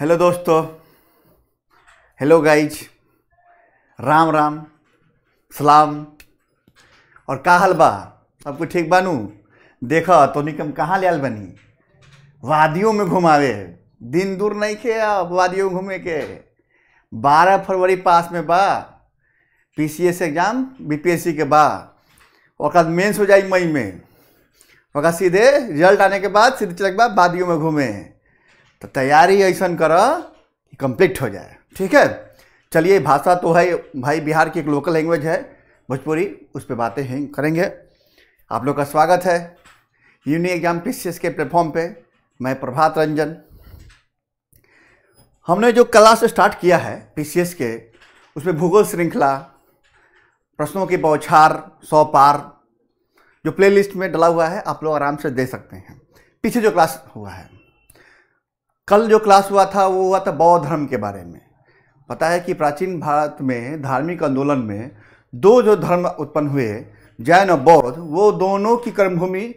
hello दोस्तों hello guys Ram Ram सलाम और का हाल बा कुछ ठीक बानू देख तो निकम कहाँ ले बनी वादियों में घुमावे दिन दूर नहीं के अब वादियों घूमे के बारह फरवरी पास में बा पीसीएस एग्ज़ाम बीपीएससी के बा वक़्त मेन्स हो जाए मई में वक़्त सीधे रिजल्ट आने के बाद सीधे चलक बा वादियों में घूमे तो तैयारी ऐसा कर कंप्लीट हो जाए ठीक है चलिए भाषा तो है भाई बिहार की एक लोकल लैंग्वेज है भोजपुरी उस पर बातें हैं करेंगे आप लोग का स्वागत है uni exam P K platform पे मैं प्रभात रंजन हमने जो क्लास स्टार्ट किया है पी के उसमें भूगोल श्रृंखला प्रश्नों की बौछार सौ पार जो प्लेलिस्ट में डला हुआ है आप लोग आराम से दे सकते हैं पीछे जो क्लास हुआ है कल जो क्लास हुआ था वो हुआ था बौद्ध धर्म के बारे में पता है कि प्राचीन भारत में धार्मिक आंदोलन में दो जो धर्म उत्पन्न हुए जैन और बौद्ध वो दोनों की कर्मभूमि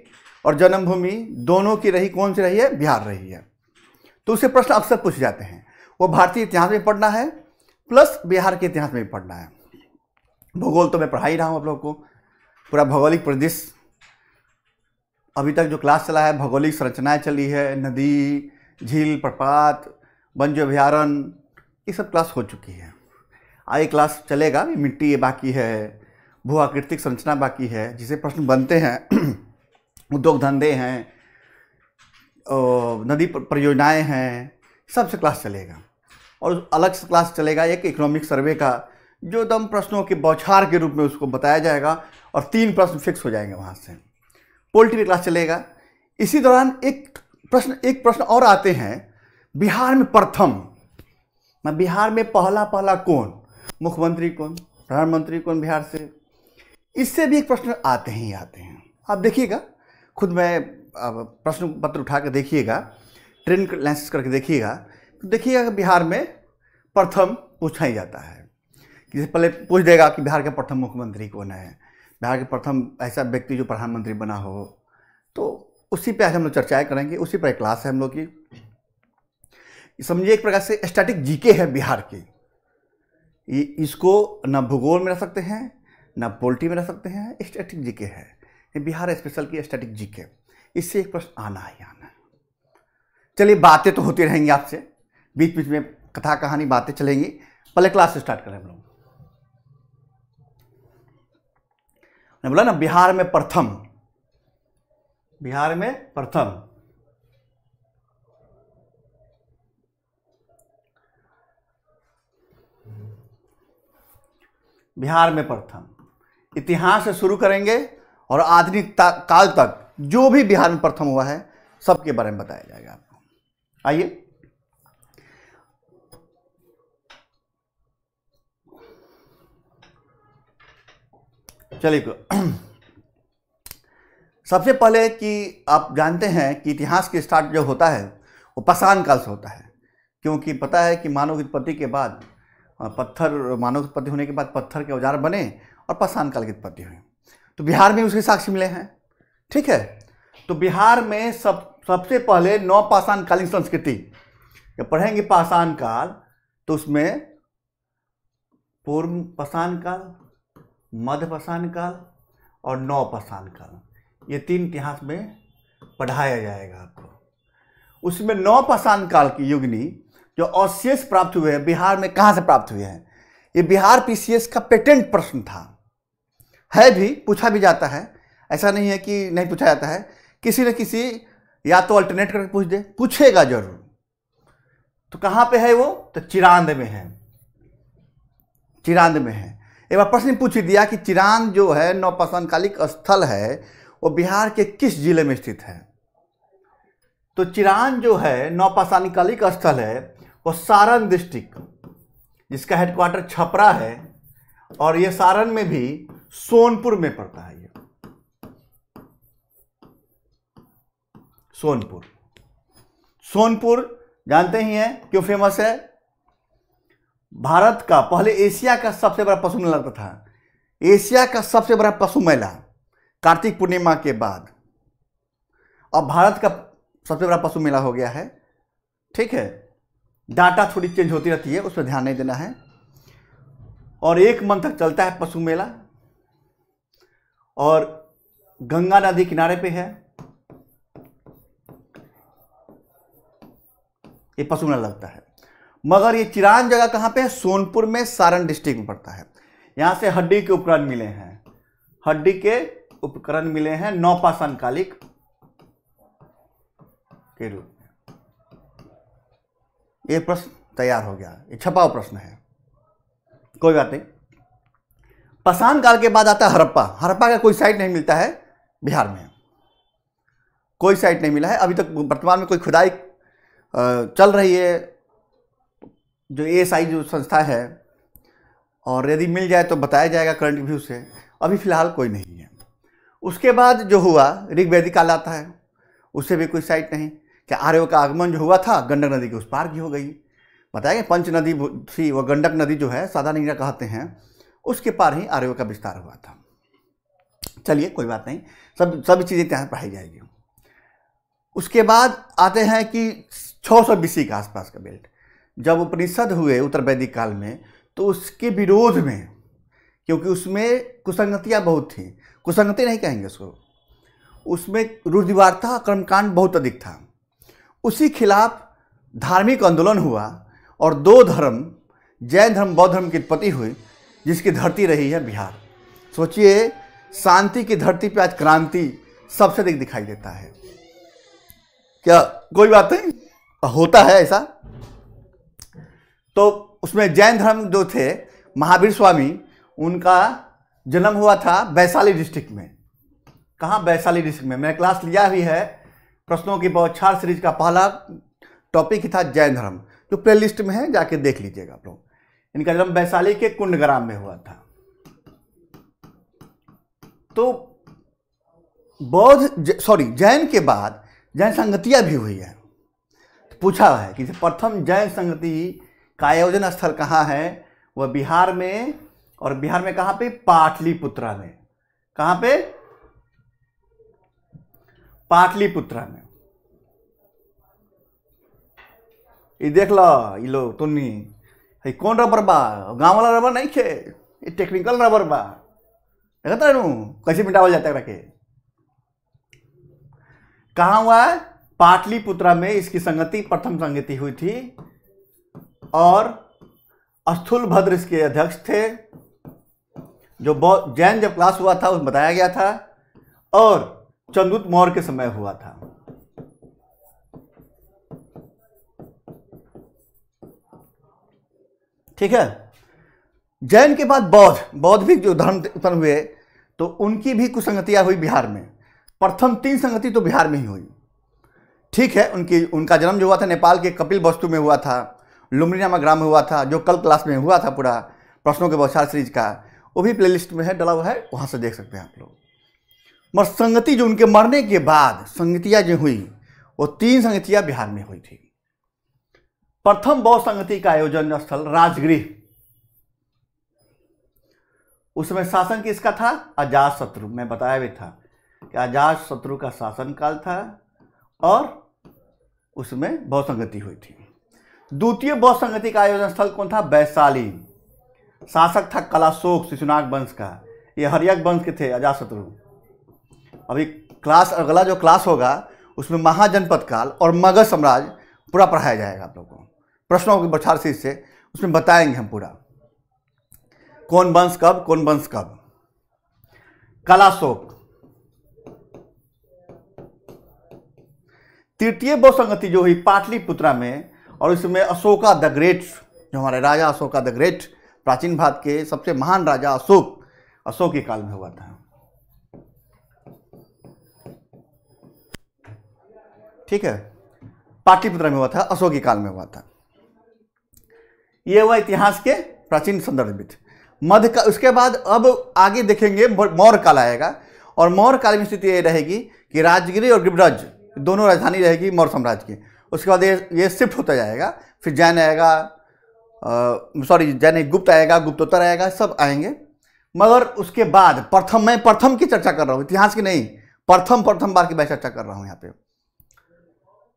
और जन्मभूमि दोनों की रही कौन सी रही है बिहार रही है तो उसे प्रश्न अक्सर पूछे जाते हैं वो भारतीय इतिहास में पढ़ना है प्लस बिहार के इतिहास में भी पढ़ना है भूगोल तो मैं पढ़ा ही रहा हूँ आप लोग को पूरा भौगोलिक प्रदेश अभी तक जो क्लास चला है भौगोलिक संरचनाएं चली है नदी झील प्रपात वन्य अभ्यारण ये सब क्लास हो चुकी है आगे क्लास चलेगा भी मिट्टी बाकी है भू आकृतिक संरचना बाकी है जिसे प्रश्न बनते हैं उद्योग धंधे हैं नदी परियोजनाएं हैं सबसे क्लास चलेगा और अलग से क्लास चलेगा एक इकोनॉमिक सर्वे का जो दम प्रश्नों के बौछार के रूप में उसको बताया जाएगा और तीन प्रश्न फिक्स हो जाएंगे वहाँ से पोल्ट्री क्लास चलेगा इसी दौरान एक प्रश्न एक प्रश्न और आते हैं बिहार में प्रथम मैं बिहार में पहला पहला कौन मुख्यमंत्री कौन प्रधानमंत्री कौन बिहार से इससे भी एक प्रश्न आते ही आते हैं आप देखिएगा खुद मैं प्रश्न पत्र उठा कर देखिएगा ट्रेन लाइसेंस करके देखिएगा तो देखिएगा बिहार में प्रथम पूछा ही जाता है किसी पहले पूछ देगा कि बिहार के प्रथम मुख्यमंत्री कौन है बिहार के प्रथम ऐसा व्यक्ति जो प्रधानमंत्री बना हो तो उसी पे आज हम लोग चर्चाएं करेंगे उसी पर क्लास है हम लोग की समझिए एक प्रकार से स्टैटिक जीके है बिहार की ये इसको ना भूगोल में रख सकते हैं ना पोल्ट्री में रख सकते हैं स्टैटिक जीके है ये बिहार स्पेशल की स्टैटिक जीके इससे एक प्रश्न आना ही आना चलिए बातें तो होती रहेंगी आपसे बीच बीच में कथा कहानी बातें चलेंगी पहले क्लास स्टार्ट करें हम लोग बोला ना बिहार में प्रथम बिहार में प्रथम बिहार में प्रथम इतिहास से शुरू करेंगे और आधुनिक काल तक जो भी बिहार में प्रथम हुआ है सबके बारे में बताया जाएगा आपको आइए चलिए सबसे पहले कि आप जानते हैं कि इतिहास की स्टार्ट जो होता है वो पसान काल से होता है क्योंकि पता है कि मानव उत्पत्ति के बाद पत्थर मानव उत्पत्ति होने के बाद पत्थर के औजार बने और पसान काल की उत्पत्ति हुई तो बिहार में उसके साक्ष्य मिले हैं ठीक है तो बिहार में सब सबसे पहले नौ पाषाण कालीन संस्कृति जब पढ़ेंगे पाषाण काल तो उसमें पूर्व पाषाण काल मध्य पाषाण काल और नौ पाषाण काल ये तीन इतिहास में पढ़ाया जाएगा आपको उसमें नौ पाषाण काल की युगनी जो अवशेष प्राप्त हुए हैं बिहार में कहाँ से प्राप्त हुए हैं ये बिहार पीसीएस का पेटेंट प्रश्न था है भी पूछा भी जाता है ऐसा नहीं है कि नहीं पूछा जाता है किसी न किसी या तो अल्टरनेट करके पूछ दे पूछेगा जरूर तो कहाँ पे है वो तो चिरांद में है चिरांद में है एक बार प्रश्न पूछ दिया कि चिरांद जो है नौपसंदकालिक स्थल है वो बिहार के किस जिले में स्थित है तो चिरान जो है नौपाषाणिकालिक स्थल है वो सारण डिस्ट्रिक्ट जिसका हेडक्वार्टर छपरा है और ये सारण में भी सोनपुर में पड़ता है ये सोनपुर सोनपुर जानते ही हैं क्यों फेमस है भारत का पहले एशिया का सबसे बड़ा पशु मेला था एशिया का सबसे बड़ा पशु मेला कार्तिक पूर्णिमा के बाद अब भारत का सबसे बड़ा पशु मेला हो गया है ठीक है डाटा थोड़ी चेंज होती रहती है उस पर ध्यान नहीं देना है और एक मंथ तक चलता है पशु मेला और गंगा नदी किनारे पे है ये पशु मेला लगता है मगर ये चिरान जगह कहाँ पे है सोनपुर में सारण डिस्ट्रिक्ट में पड़ता है यहाँ से हड्डी के उपकरण मिले हैं हड्डी के उपकरण मिले हैं नौपाषाणकालिक के रूप में ये प्रश्न तैयार हो गया ये छपा प्रश्न है कोई बात नहीं पाषाण काल के बाद आता है हरप्पा हरप्पा का कोई साइट नहीं मिलता है बिहार में कोई साइट नहीं मिला है अभी तक वर्तमान में कोई खुदाई चल रही है जो ए जो संस्था है और यदि मिल जाए तो बताया जाएगा करंट व्यू से अभी फ़िलहाल कोई नहीं है उसके बाद जो हुआ वैदिक काल आता है उससे भी कोई साइट नहीं कि आर्यों का आगमन जो हुआ था गंडक नदी के उस पार की हो गई बताया गया पंच नदी थी वह गंडक नदी जो है सादा नीरा कहते हैं उसके पार ही आर्यों का विस्तार हुआ था चलिए कोई बात नहीं सब सभी चीज़ें यहाँ पढ़ाई जाएगी उसके बाद आते हैं कि 600 सौ बीसी के आसपास का बेल्ट जब उपनिषद हुए उत्तर वैदिक काल में तो उसके विरोध में क्योंकि उसमें कुसंगतियाँ बहुत थी कुसंगति नहीं कहेंगे उसको उसमें रूढ़िवारता कर्मकांड बहुत अधिक था उसी खिलाफ धार्मिक आंदोलन हुआ और दो धर्म जैन धर्म बौद्ध धर्म की उत्पत्ति हुई जिसकी धरती रही है बिहार सोचिए शांति की धरती पर आज क्रांति सबसे अधिक दिखाई देता है क्या कोई बात नहीं होता है ऐसा तो उसमें जैन धर्म जो थे महावीर स्वामी उनका जन्म हुआ था वैशाली डिस्ट्रिक्ट में कहाँ वैशाली डिस्ट्रिक्ट में मैंने क्लास लिया भी है प्रश्नों की बौछार सीरीज का पहला टॉपिक ही था जैन धर्म जो प्ले लिस्ट में है जाके देख लीजिएगा आप लोग इनका जन्म वैशाली के कुंडग्राम में हुआ था तो बौद्ध सॉरी जैन के बाद जैन संगतियाँ भी हुई है तो पूछा है कि प्रथम जैन संगति का आयोजन स्थल कहाँ है वह बिहार में और बिहार में कहां पे पाटलिपुत्रा में कहां पे पाटलिपुत्रा में ये देख लो ये लो तुन्नी है कौन रबर बा गांव वाला रबर नहीं खे ये टेक्निकल रबर बा देखा था नू कैसे मिटावल जाता है रखे कहा हुआ है पाटलिपुत्रा में इसकी संगति प्रथम संगति हुई थी और अस्थूल भद्र इसके अध्यक्ष थे जो बहुत जैन जब क्लास हुआ था उस बताया गया था और चंदुत मौर्य के समय हुआ था ठीक है जैन के बाद बौद्ध बौद्ध भी जो धर्म उत्पन्न हुए तो उनकी भी कुछ संगतियां हुई बिहार में प्रथम तीन संगति तो बिहार में ही हुई ठीक है उनकी उनका जन्म जो हुआ था नेपाल के कपिल वस्तु में हुआ था लुमरीनामा ग्राम में हुआ था जो कल क्लास में हुआ था पूरा प्रश्नों के बौछार सीरीज का वो भी प्लेलिस्ट में है डला हुआ है वहाँ से देख सकते हैं आप लोग मगर संगति जो उनके मरने के बाद संगतियाँ जो हुई वो तीन संगतियाँ बिहार में हुई थी प्रथम बौद्ध संगति का आयोजन स्थल राजगृह उसमें शासन किसका था अजात शत्रु मैं बताया भी था कि अजात शत्रु का शासन काल था और उसमें बौद्ध संगति हुई थी द्वितीय बौद्ध संगति का आयोजन स्थल कौन था वैशाली शासक था कलाशोक शिशुनाग वंश का ये हरियक वंश के थे अजाशत्रु अभी क्लास अगला जो क्लास होगा उसमें महाजनपद काल और मगध साम्राज्य पूरा पढ़ाया जाएगा आप लोगों को प्रश्नों की बछार से इससे उसमें बताएंगे हम पूरा कौन वंश कब कौन वंश कब कलाशोक तृतीय बहुसंगति जो हुई पाटलिपुत्रा में और इसमें अशोका द ग्रेट जो हमारे राजा अशोका द ग्रेट प्राचीन भारत के सबसे महान राजा अशोक अशोक के काल में हुआ था ठीक है पाटलिपुत्र में हुआ था अशोक के काल में हुआ था यह हुआ इतिहास के प्राचीन संदर्भित मध्य का उसके बाद अब आगे देखेंगे मौर्य काल आएगा और मौर्य काल में स्थिति यह रहेगी कि राजगिरी और गिरिराज दोनों राजधानी रहेगी मौर्य साम्राज्य की उसके बाद ये ये शिफ्ट होता जाएगा फिर जैन आएगा सॉरी जैन गुप्त आएगा गुप्तोत्तर आएगा सब आएंगे मगर उसके बाद प्रथम मैं प्रथम की चर्चा कर रहा हूँ इतिहास की नहीं प्रथम प्रथम बार की मैं चर्चा कर रहा हूँ यहाँ पे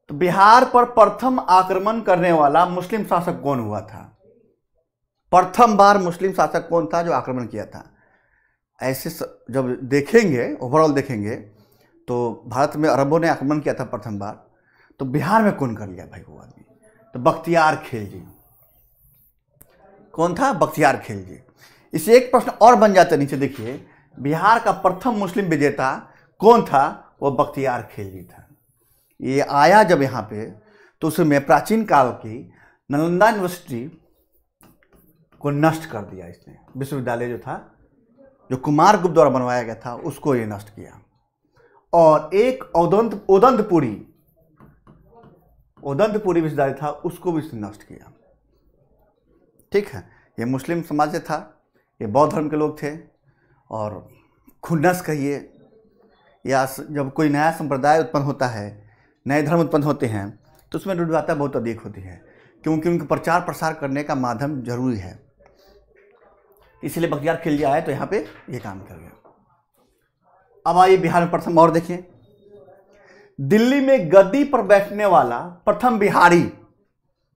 तो बिहार पर प्रथम आक्रमण करने वाला मुस्लिम शासक कौन हुआ था प्रथम बार मुस्लिम शासक कौन था जो आक्रमण किया था ऐसे जब देखेंगे ओवरऑल देखेंगे तो भारत में अरबों ने आक्रमण किया था प्रथम बार तो बिहार में कौन कर लिया भाई वो आदमी तो बख्तियार खिलजी कौन था बख्तियार खिलजी इसे एक प्रश्न और बन जाता नीचे देखिए बिहार का प्रथम मुस्लिम विजेता कौन था वह बख्तियार खिलजी था ये आया जब यहाँ पे तो उसमें प्राचीन काल की नालंदा यूनिवर्सिटी को नष्ट कर दिया इसने विश्वविद्यालय जो था जो कुमार गुप्त द्वारा बनवाया गया था उसको ये नष्ट किया और एक औदंत औदंतपुरी औदंतपुरी विश्वविद्यालय था उसको भी इसने नष्ट किया ठीक है ये मुस्लिम समाज से था ये बौद्ध धर्म के लोग थे और खुन्नस कहिए या जब कोई नया संप्रदाय उत्पन्न होता है नए धर्म उत्पन्न होते हैं तो उसमें रुझाता बहुत अधिक होती है क्योंकि उनके प्रचार प्रसार करने का माध्यम जरूरी है इसलिए बख्तियार खिलजिया आए तो यहाँ पे ये काम कर गया अब आइए बिहार में प्रथम और देखिए दिल्ली में गद्दी पर बैठने वाला प्रथम बिहारी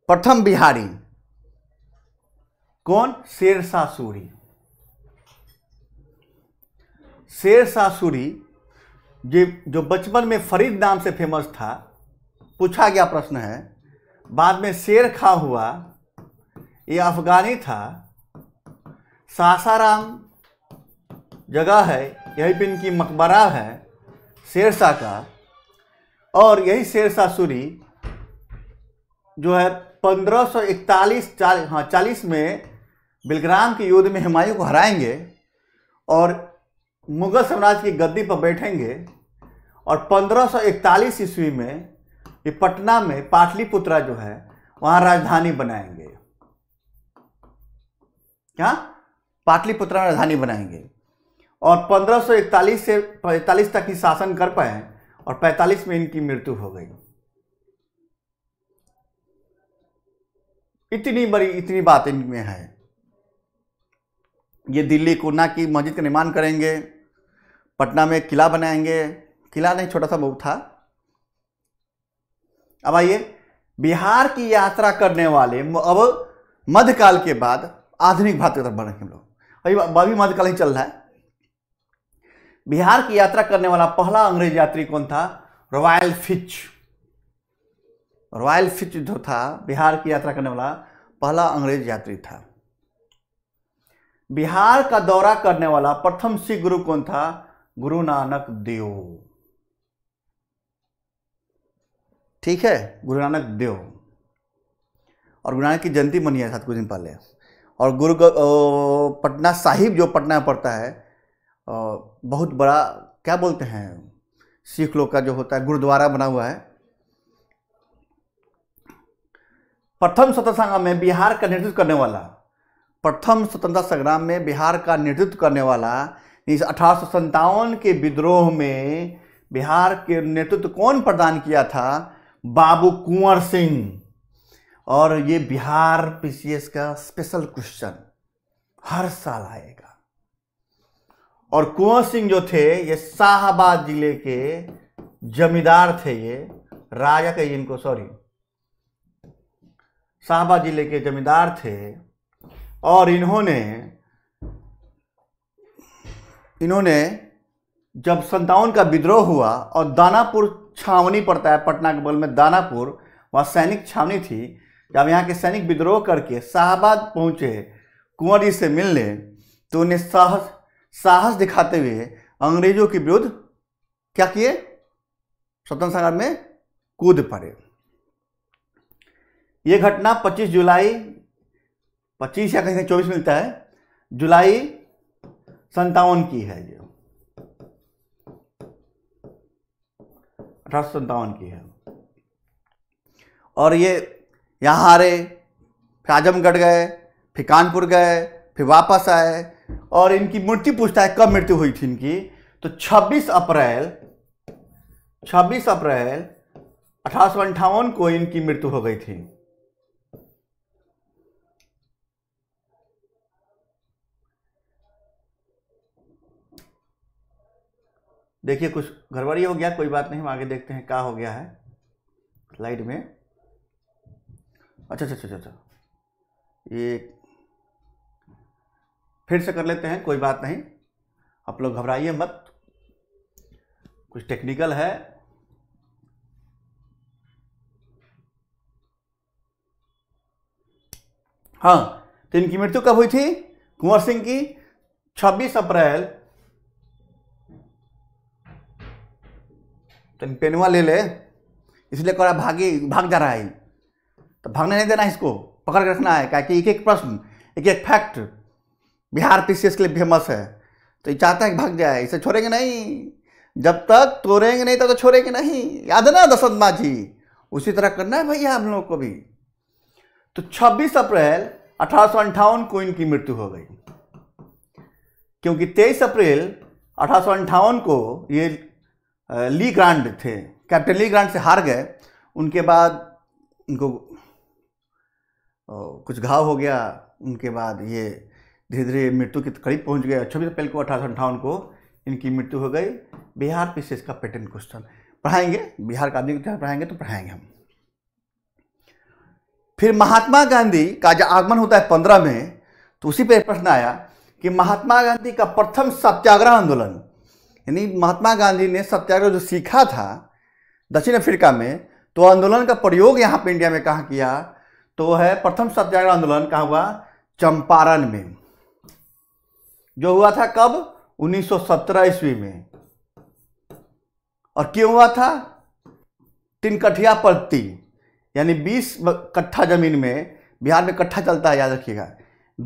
प्रथम बिहारी कौन शेरशाह सूरी शेरशाह सूरी जो जो बचपन में फरीद नाम से फेमस था पूछा गया प्रश्न है बाद में शेर खा हुआ ये अफगानी था सासाराम जगह है यही पिन इनकी मकबरा है शेरशाह का और यही शेरशाह सूरी जो है 1541 सौ इकतालीस चालीस हाँ चालीस में बिलग्राम के युद्ध में हुमायूं को हराएंगे और मुगल साम्राज्य की गद्दी पर बैठेंगे और 1541 ईस्वी में ये पटना में पाटलिपुत्रा जो है वहाँ राजधानी बनाएंगे क्या पाटलिपुत्रा राजधानी बनाएंगे और 1541 से 45 तक ही शासन कर पाए और 45 में इनकी मृत्यु हो गई इतनी बड़ी इतनी बात इनमें है ये दिल्ली ना की मस्जिद का निर्माण करेंगे पटना में किला बनाएंगे किला नहीं छोटा सा बहुत था अब आइए बिहार की यात्रा करने वाले अब मध्यकाल के बाद आधुनिक भारत की तरफ बढ़ रहे हैं हम लोग अभी अभी मध्यकाल ही चल रहा है बिहार की यात्रा करने वाला पहला अंग्रेज यात्री कौन था रॉयल फिच रॉयल फिच जो था बिहार की यात्रा करने वाला पहला अंग्रेज यात्री था बिहार का दौरा करने वाला प्रथम सिख गुरु कौन था गुरु नानक देव ठीक है गुरु नानक देव और गुरु नानक की जयंती मनी है सात कुछ दिन पहले और गुरु पटना साहिब जो पटना में पड़ता है बहुत बड़ा क्या बोलते हैं सिख लोग का जो होता है गुरुद्वारा बना हुआ है प्रथम सतसंग में बिहार का नेतृत्व करने वाला प्रथम स्वतंत्रता संग्राम में बिहार का नेतृत्व करने वाला इस अठारह के विद्रोह में बिहार के नेतृत्व कौन प्रदान किया था बाबू कुंवर सिंह और ये बिहार पीसीएस का स्पेशल क्वेश्चन हर साल आएगा और कुंवर सिंह जो थे ये शाहबाद जिले के जमींदार थे ये राजा के इनको सॉरी शाहबाद जिले के जमींदार थे और इन्होंने इन्होंने जब संतावन का विद्रोह हुआ और दानापुर छावनी पड़ता है पटना के बल में दानापुर वहाँ सैनिक छावनी थी जब यहाँ के सैनिक विद्रोह करके शाहबाद पहुँचे कुंवर जी से मिलने तो उन्हें साहस साहस दिखाते हुए अंग्रेजों के विरुद्ध क्या किए स्वतंत्र संग्राम में कूद पड़े ये घटना 25 जुलाई पच्चीस या कहीं चौबीस मिलता है जुलाई संतावन की है ये अठारह संतावन की है और ये यहाँ हारे फिर आजमगढ़ गए फिर कानपुर गए फिर वापस आए और इनकी मृत्यु पूछता है कब मृत्यु हुई थी इनकी तो 26 अप्रैल 26 अप्रैल अठारह को इनकी मृत्यु हो गई थी देखिए कुछ गड़बड़ी हो गया कोई बात नहीं हम आगे देखते हैं क्या हो गया है स्लाइड में अच्छा अच्छा अच्छा अच्छा ये फिर से कर लेते हैं कोई बात नहीं आप लोग घबराइए मत कुछ टेक्निकल है हाँ तो इनकी मृत्यु कब हुई थी कुंवर सिंह की 26 अप्रैल तो पेनवा ले ले इसलिए कह रहा भागी भाग जा रहा है तो भागने नहीं देना इसको पकड़ के रखना है क्या कि एक एक प्रश्न एक एक फैक्ट बिहार एस के लिए फेमस है तो ये चाहता है कि भाग जाए इसे छोड़ेंगे नहीं जब तक तोड़ेंगे नहीं तब तो छोड़ेंगे नहीं याद है ना दशरथ माझी उसी तरह करना है भैया हम लोगों को भी तो 26 अप्रैल अठारह को इनकी मृत्यु हो गई क्योंकि 23 अप्रैल अठारह को ये ली ग्रांड थे कैप्टन ली ग्रांड से हार गए उनके बाद उनको कुछ घाव हो गया उनके बाद ये धीरे धीरे मृत्यु के करीब पहुंच गए छब्बीस अप्रैल को अठारह सौ अंठावन को इनकी मृत्यु हो गई बिहार पीसीएस का पेटेंट क्वेश्चन पढ़ाएंगे बिहार का आदमी पढ़ाएंगे तो पढ़ाएंगे हम फिर महात्मा गांधी का जो आगमन होता है पंद्रह में तो उसी पर प्रश्न आया कि महात्मा गांधी का प्रथम सत्याग्रह आंदोलन यानी महात्मा गांधी ने सत्याग्रह जो सीखा था दक्षिण अफ्रीका में तो आंदोलन का प्रयोग यहाँ पे इंडिया में कहाँ किया तो है प्रथम सत्याग्रह आंदोलन कहाँ हुआ चंपारण में जो हुआ था कब 1917 ईस्वी में और क्यों हुआ था तीन कठिया प्रति यानी 20 कट्ठा जमीन में बिहार में कट्ठा चलता है याद रखिएगा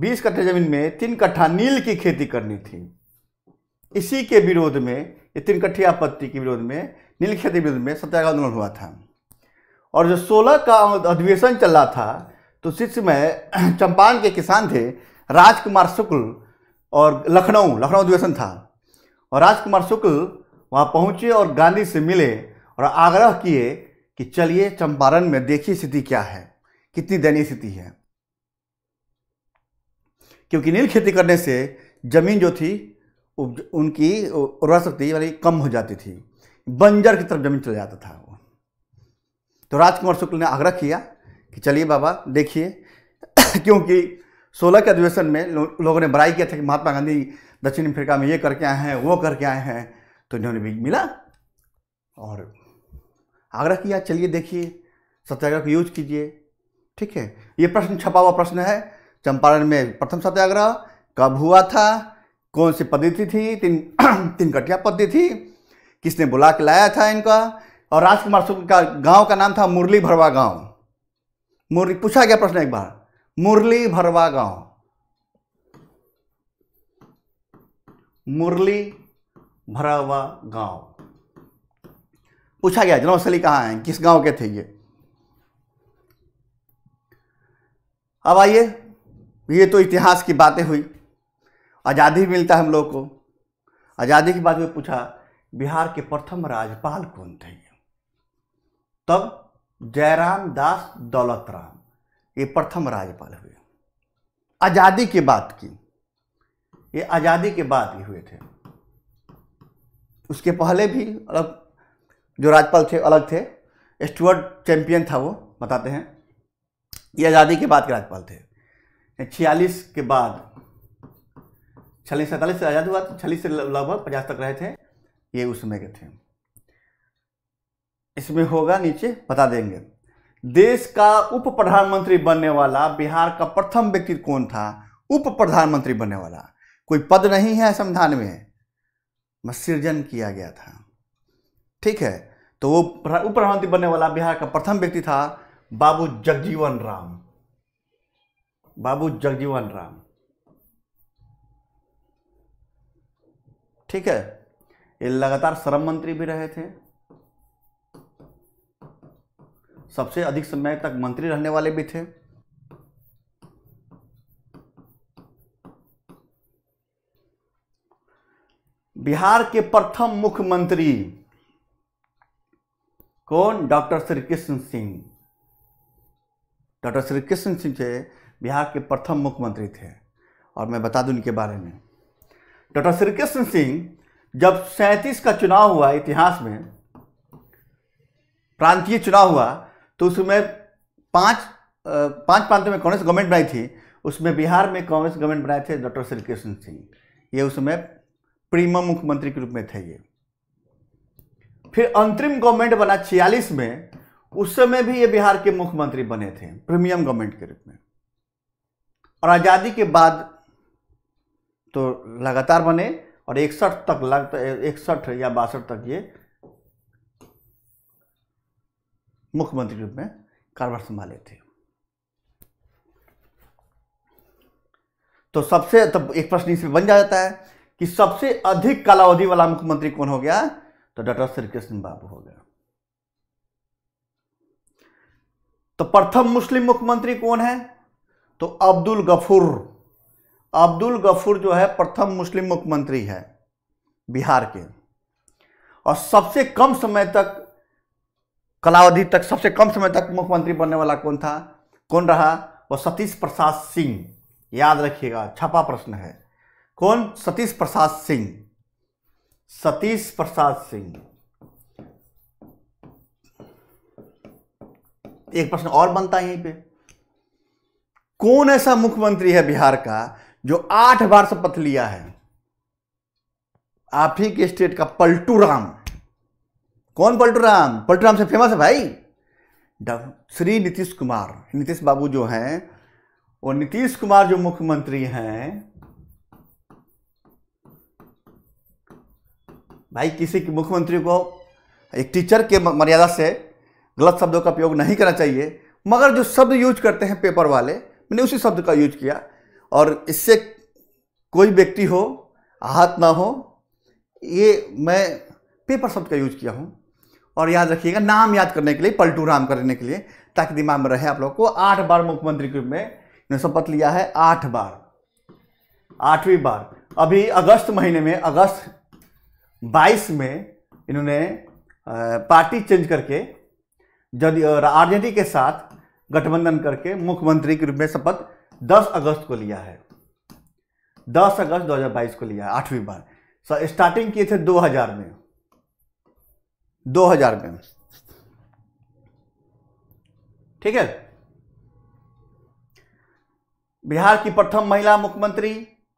20 कट्ठा जमीन में तीन कट्ठा नील की खेती करनी थी इसी के विरोध में ये तिनकठी आपत्ति के विरोध में नीलखेत के विरोध में सत्याग्रह आंदोलन हुआ था और जो सोलह का अधिवेशन चल रहा था तो उसी समय चंपारण के किसान थे राजकुमार शुक्ल और लखनऊ लखनऊ अधिवेशन था और राजकुमार शुक्ल वहाँ पहुँचे और गांधी से मिले और आग्रह किए कि चलिए चंपारण में देखिए स्थिति क्या है कितनी दयनीय स्थिति है क्योंकि नील खेती करने से जमीन जो थी उनकी उर्वरा शक्ति वाली कम हो जाती थी बंजर की तरफ जमीन चला जाता था वो तो राजकुमार शुक्ल ने आग्रह किया कि चलिए बाबा देखिए क्योंकि सोलह के अधिवेशन में लो, लोगों ने बड़ाई किया था कि महात्मा गांधी दक्षिण अफ्रीका में ये करके आए हैं वो करके आए हैं तो इन्होंने भी मिला और आग्रह किया चलिए देखिए सत्याग्रह को यूज कीजिए ठीक है ये प्रश्न छपा हुआ प्रश्न है चंपारण में प्रथम सत्याग्रह कब हुआ था कौन सी पद्धति थी तीन तीन घटिया पद्धति किसने बुला के लाया था इनका और राजकुमार शुक्ल का गांव का नाम था मुरली भरवा गांव मुरली पूछा गया प्रश्न एक बार मुरली भरवा गांव मुरली भरावा गांव पूछा गया जनौद कहाँ है किस गांव के थे ये अब आइए ये तो इतिहास की बातें हुई आज़ादी मिलता है हम लोग को आज़ादी के बाद में पूछा बिहार के प्रथम राज्यपाल कौन थे तब जयराम दास दौलत राम ये प्रथम राज्यपाल हुए आज़ादी के बाद की ये आज़ादी के बाद ही हुए थे उसके पहले भी अलग जो राज्यपाल थे अलग थे स्टुअर्ट चैंपियन था वो बताते हैं ये आज़ादी के बाद के राज्यपाल थे छियालीस के बाद छलीस सैंतालीस से आज़ाद हुआ छलीस तो से लगभग पचास तक रहे थे ये उस समय के थे इसमें होगा नीचे बता देंगे देश का उप प्रधानमंत्री बनने वाला बिहार का प्रथम व्यक्ति कौन था उप प्रधानमंत्री बनने वाला कोई पद नहीं है संविधान में बस सृजन किया गया था ठीक है तो वो उप प्रधानमंत्री बनने वाला बिहार का प्रथम व्यक्ति था बाबू जगजीवन राम बाबू जगजीवन राम ठीक है ये लगातार श्रम मंत्री भी रहे थे सबसे अधिक समय तक मंत्री रहने वाले भी थे बिहार के प्रथम मुख्यमंत्री कौन डॉक्टर श्री कृष्ण सिंह डॉक्टर श्री कृष्ण सिंह थे बिहार के प्रथम मुख्यमंत्री थे और मैं बता दूं इनके बारे में डॉक्टर श्री कृष्ण सिंह जब सैंतीस का चुनाव हुआ इतिहास में प्रांतीय चुनाव हुआ तो उसमें पांच पांच प्रांतों में कांग्रेस गवर्नमेंट बनाई थी उसमें बिहार में कांग्रेस गवर्नमेंट बनाए थे डॉक्टर श्री कृष्ण सिंह ये उसमें प्रीमियम मुख्यमंत्री के रूप में थे ये फिर अंतरिम गवर्नमेंट बना छियालीस में उस समय भी ये बिहार के मुख्यमंत्री बने थे प्रीमियम गवर्नमेंट के रूप में और आज़ादी के बाद तो लगातार बने और इकसठ तक लग इकसठ या बासठ तक ये मुख्यमंत्री रूप में कारभार संभाले थे तो सबसे तो एक प्रश्न इसमें बन जाता है कि सबसे अधिक कालावधि वाला मुख्यमंत्री कौन हो गया तो डॉक्टर श्री कृष्ण बाबू हो गया तो प्रथम मुस्लिम मुख्यमंत्री कौन है तो अब्दुल गफूर अब्दुल गफूर जो है प्रथम मुस्लिम मुख्यमंत्री है बिहार के और सबसे कम समय तक कलावधि तक सबसे कम समय तक मुख्यमंत्री बनने वाला कौन था कौन रहा वो सतीश प्रसाद सिंह याद रखिएगा छपा प्रश्न है कौन सतीश प्रसाद सिंह सतीश प्रसाद सिंह एक प्रश्न और बनता है यहीं पे कौन ऐसा मुख्यमंत्री है बिहार का जो आठ बार शपथ लिया है आप ही के स्टेट का पलटू राम कौन पलटू राम पलटू राम से फेमस है भाई श्री नीतीश कुमार नीतीश बाबू जो हैं और नीतीश कुमार जो मुख्यमंत्री हैं भाई किसी के मुख्यमंत्री को एक टीचर के मर्यादा से गलत शब्दों का प्रयोग नहीं करना चाहिए मगर जो शब्द यूज करते हैं पेपर वाले मैंने उसी शब्द का यूज किया और इससे कोई व्यक्ति हो आहत ना हो ये मैं पेपर शब्द का यूज किया हूँ और याद रखिएगा नाम याद करने के लिए पलटू राम करने के लिए ताकि दिमाग में रहे आप लोग को आठ बार मुख्यमंत्री के रूप में शपथ लिया है आठ बार आठवीं बार अभी अगस्त महीने में अगस्त 22 में इन्होंने पार्टी चेंज करके जद आर के साथ गठबंधन करके मुख्यमंत्री के रूप में शपथ 10 अगस्त को लिया है 10 अगस्त 2022 को लिया है आठवीं बार सर स्टार्टिंग किए थे 2000 में 2000 में ठीक है बिहार की प्रथम महिला मुख्यमंत्री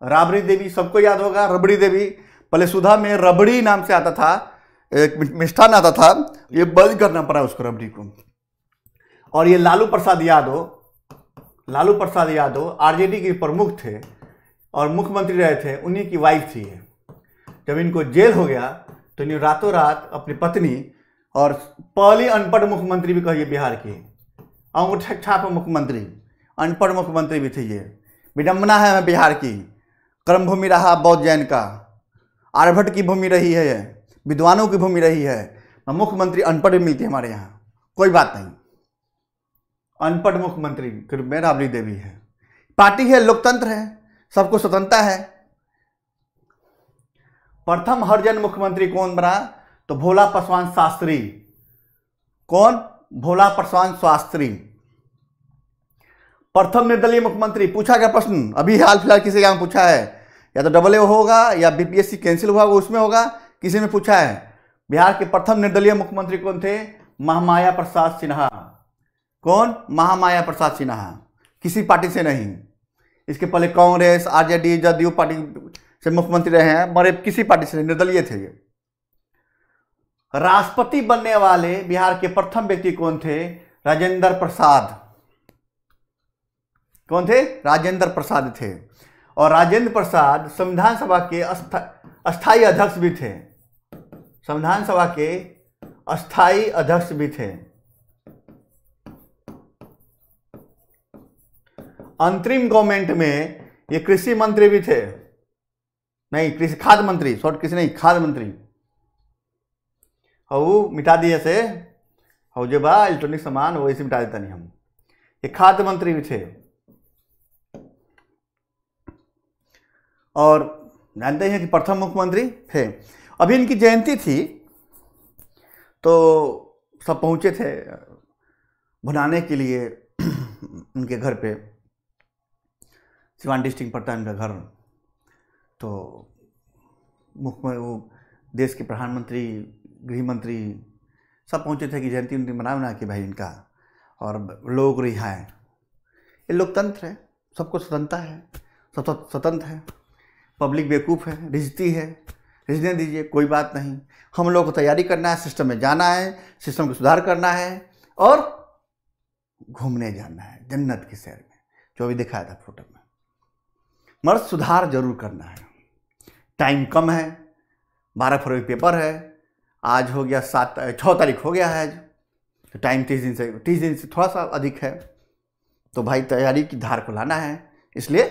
राबड़ी देवी सबको याद होगा रबड़ी देवी पहले सुधा में रबड़ी नाम से आता था एक मिष्ठान आता था ये बंद करना पड़ा उसको रबड़ी को और ये लालू प्रसाद यादव लालू प्रसाद यादव आरजेडी के प्रमुख थे और मुख्यमंत्री रहे थे उन्हीं की वाइफ थी ये जब इनको जेल हो गया तो इन्हें रातों रात अपनी पत्नी और पहली अनपढ़ मुख्यमंत्री भी कहिए बिहार की अंगूठे छाप मुख्यमंत्री अनपढ़ मुख्यमंत्री भी थे ये विडम्बना है हमें बिहार की कर्मभूमि रहा बौद्ध जैन का आर्यभट्ट की भूमि रही है विद्वानों की भूमि रही है मुख्यमंत्री अनपढ़ भी मिलती है हमारे यहाँ कोई बात नहीं अनपढ़ मुख्यमंत्री में राबड़ी देवी है पार्टी है लोकतंत्र है सबको स्वतंत्रता है प्रथम हरजन मुख्यमंत्री कौन बना तो भोला पासवान शास्त्री कौन भोला पासवान शास्त्री प्रथम निर्दलीय मुख्यमंत्री पूछा गया प्रश्न अभी हाल फिलहाल किसी का पूछा है या तो डबल ए होगा या बीपीएससी कैंसिल हुआ उसमें होगा किसी ने पूछा है बिहार के प्रथम निर्दलीय मुख्यमंत्री कौन थे महामाया प्रसाद सिन्हा कौन महामाया प्रसाद सिन्हा किसी पार्टी से नहीं इसके पहले कांग्रेस आरजेडी जदयू पार्टी से मुख्यमंत्री रहे हैं मरे किसी पार्टी से नहीं निर्दलीय थे ये राष्ट्रपति बनने वाले बिहार के प्रथम व्यक्ति कौन थे राजेंद्र प्रसाद कौन थे राजेंद्र प्रसाद थे और राजेंद्र प्रसाद संविधान सभा के अस्थाई अध्यक्ष भी थे संविधान सभा के अस्थाई अध्यक्ष भी थे अंतरिम गवर्नमेंट में ये कृषि मंत्री भी थे नहीं कृषि खाद्य मंत्री शॉर्ट कृषि नहीं खाद्य मंत्री हाउ मिटा दिए से हाउ जो बा इलेक्ट्रॉनिक सामान वो मिटा देता नहीं हम ये खाद्य मंत्री भी थे और जानते हैं कि प्रथम मुख्यमंत्री थे अभी इनकी जयंती थी तो सब पहुंचे थे बनाने के लिए उनके घर पे सिवान डिस्ट्रिक्ट पड़ता है उनका घर तो मुख्य वो देश के प्रधानमंत्री गृह मंत्री सब पहुंचे थे कि जयंती उनकी मना मना के भाई इनका और लोग रिहा ये लोकतंत्र है सबको स्वतंत्रता है सब स्वतंत्र है पब्लिक बेवकूफ़ है रिजती है रिजने दीजिए कोई बात नहीं हम लोग को तैयारी करना है सिस्टम में जाना है सिस्टम को सुधार करना है और घूमने जाना है जन्नत की सैर में जो अभी दिखाया था फोटो में मगर सुधार जरूर करना है टाइम कम है बारह फरवरी पेपर है आज हो गया सात छः तारीख हो गया है आज तो टाइम तीस दिन से तीस दिन से थोड़ा सा अधिक है तो भाई तैयारी की धार को लाना है इसलिए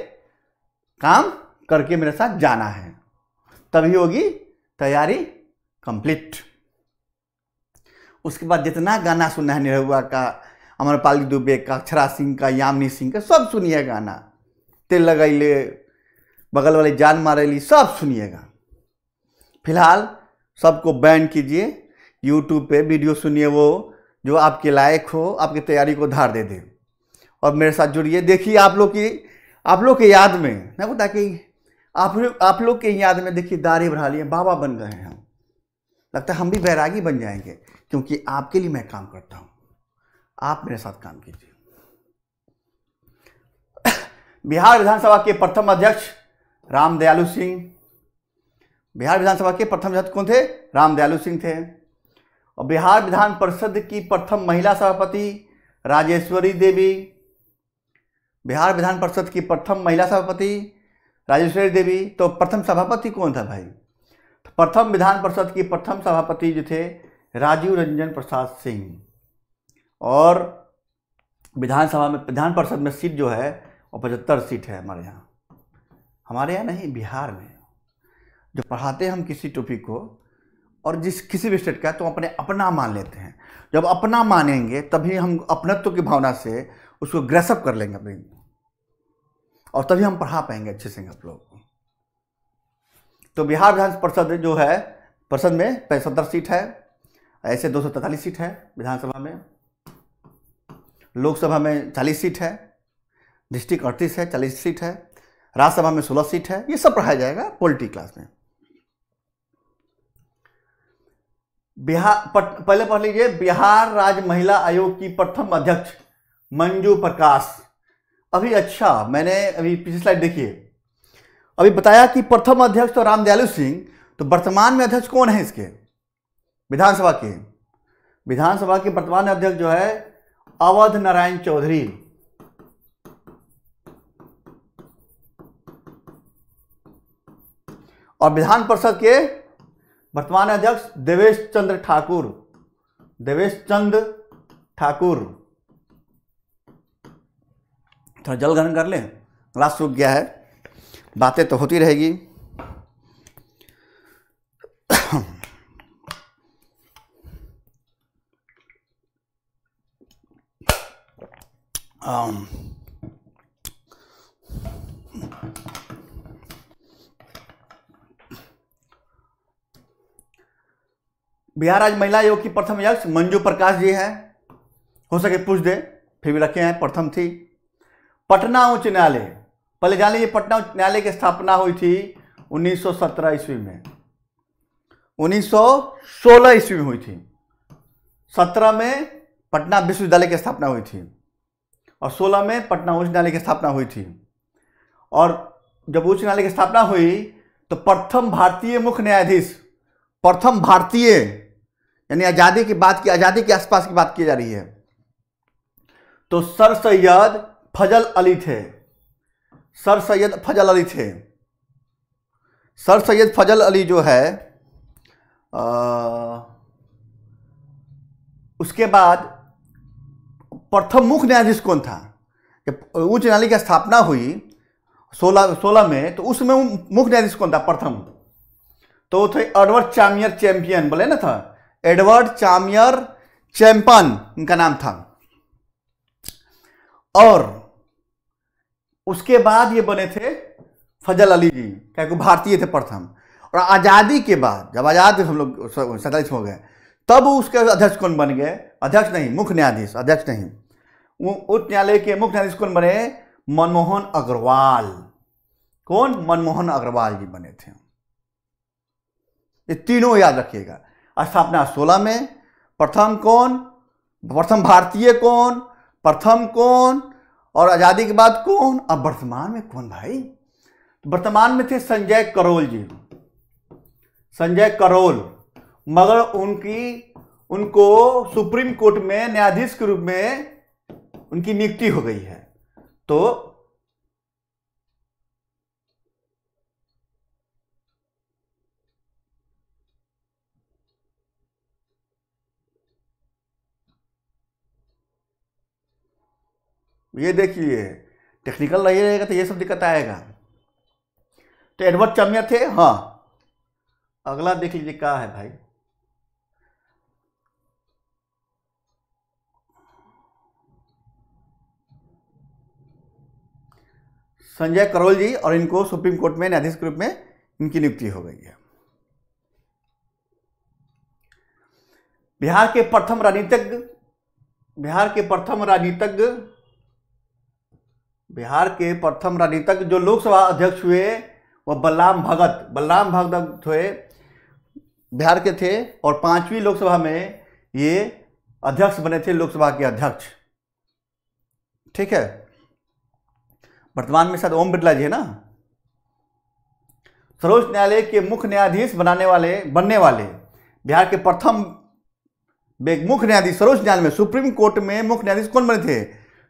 काम करके मेरे साथ जाना है तभी होगी तैयारी कंप्लीट उसके बाद जितना गाना सुनना है निरहुआ का अमरपाली दुबे का अक्षरा सिंह का यामिनी सिंह का सब सुनिए गाना तेल ले बगल वाले जान मारे ली सब सुनिएगा फिलहाल सबको बैन कीजिए यूट्यूब पे वीडियो सुनिए वो जो आपके लायक हो आपकी तैयारी को धार दे दे और मेरे साथ जुड़िए देखिए आप लोग की आप लोग के याद में ना वो ताकि आप आप लोग के याद में देखिए दाढ़ी बढ़ा लिए बाबा बन गए हैं हम लगता है हम भी बैरागी बन जाएंगे क्योंकि आपके लिए मैं काम करता हूँ आप मेरे साथ काम कीजिए बिहार विधानसभा के प्रथम अध्यक्ष राम दयालु सिंह बिहार विधानसभा के प्रथम अध्यक्ष कौन थे राम दयालु सिंह थे और बिहार विधान परिषद की प्रथम महिला सभापति राजेश्वरी देवी बिहार विधान परिषद की प्रथम महिला सभापति राजेश्वरी देवी तो प्रथम सभापति कौन था भाई तो प्रथम विधान परिषद की प्रथम सभापति जो थे राजीव रंजन प्रसाद सिंह और विधानसभा में विधान परिषद में सीट जो है और पचहत्तर सीट है हमारे यहाँ हमारे यहाँ नहीं बिहार में जो पढ़ाते हैं हम किसी टॉपिक को और जिस किसी भी स्टेट का तो अपने अपना मान लेते हैं जब अपना मानेंगे तभी हम अपनत्व की भावना से उसको ग्रेसअप कर लेंगे अपने और तभी हम पढ़ा पाएंगे अच्छे से आप लोगों को तो बिहार विधान परिषद जो है परिषद में पैंसत्तर सीट है ऐसे दो सीट है विधानसभा में लोकसभा में चालीस सीट है डिस्ट्रिक्ट अड़तीस है चालीस सीट है राज्यसभा में सोलह सीट है ये सब पढ़ाया जाएगा पोलिटी क्लास में बिहार पहले पढ़ लीजिए बिहार राज्य महिला आयोग की प्रथम अध्यक्ष मंजू प्रकाश अभी अच्छा मैंने अभी पिछली स्लाइड देखिए अभी बताया कि प्रथम अध्यक्ष तो रामदयालु सिंह तो वर्तमान में अध्यक्ष कौन है इसके विधानसभा के विधानसभा के वर्तमान अध्यक्ष जो है अवध नारायण चौधरी और विधान परिषद के वर्तमान अध्यक्ष देवेश चंद्र ठाकुर देवेश चंद्र ठाकुर थोड़ा जल ग्रहण कर लें क्लास सूख गया है बातें तो होती रहेगी um बिहार राज्य महिला आयोग की प्रथम अध्यक्ष मंजू प्रकाश जी हैं हो सके पूछ दे फिर भी रखे हैं प्रथम थी पटना उच्च न्यायालय पहले जान लीजिए पटना उच्च न्यायालय की स्थापना हुई थी 1917 ईस्वी में 1916 ईस्वी में हुई थी 17 में पटना विश्वविद्यालय की स्थापना हुई थी और 16 में पटना उच्च न्यायालय की स्थापना हुई थी और जब उच्च न्यायालय की स्थापना हुई तो प्रथम भारतीय मुख्य न्यायाधीश प्रथम भारतीय यानी आज़ादी की बात की आज़ादी के आसपास की बात की जा रही है तो सर सैयद फजल अली थे सर सैयद फजल अली थे सर सैयद फजल अली जो है आ, उसके बाद प्रथम मुख्य न्यायाधीश कौन था उच्च न्यायालय की स्थापना हुई सोलह सोलह में तो उसमें मुख्य न्यायाधीश कौन था प्रथम तो थे एडवर्ड चामियर चैंपियन बोले ना था एडवर्ड चामियर चैंपन इनका नाम था और उसके बाद ये बने थे फजल अली जी क्या भारतीय थे प्रथम और आज़ादी के बाद जब आज़ाद हम लोग सैतालीस हो गए तब उसके अध्यक्ष कौन बन गए अध्यक्ष नहीं मुख्य न्यायाधीश अध्यक्ष नहीं उच्च न्यायालय के मुख्य न्यायाधीश कौन बने मनमोहन अग्रवाल कौन मनमोहन अग्रवाल जी बने थे ये तीनों याद रखिएगा स्थापना सोलह में प्रथम कौन प्रथम भारतीय कौन प्रथम कौन और आज़ादी के बाद कौन अब वर्तमान में कौन भाई तो वर्तमान में थे संजय करोल जी संजय करोल मगर उनकी उनको सुप्रीम कोर्ट में न्यायाधीश के रूप में उनकी नियुक्ति हो गई है तो ये देखिए टेक्निकल नहीं रहेगा तो ये सब दिक्कत आएगा तो एडवर्ड चमिया थे हाँ अगला देख लीजिए क्या है भाई संजय करोल जी और इनको सुप्रीम कोर्ट में न्यायाधीश के रूप में इनकी नियुक्ति हो गई है बिहार के प्रथम राजनीतिज्ञ बिहार के प्रथम राजनीतिज्ञ बिहार के प्रथम राजनीतिक जो लोकसभा अध्यक्ष हुए वह बलराम भगत बलराम भगत हुए बिहार के थे और पांचवी लोकसभा में ये अध्यक्ष बने थे लोकसभा के अध्यक्ष ठीक है वर्तमान में शायद ओम बिरला जी है ना सर्वोच्च न्यायालय के मुख्य न्यायाधीश बनाने वाले बनने वाले बिहार के प्रथम मुख्य न्यायाधीश सर्वोच्च न्यायालय में सुप्रीम कोर्ट में मुख्य न्यायाधीश कौन बने थे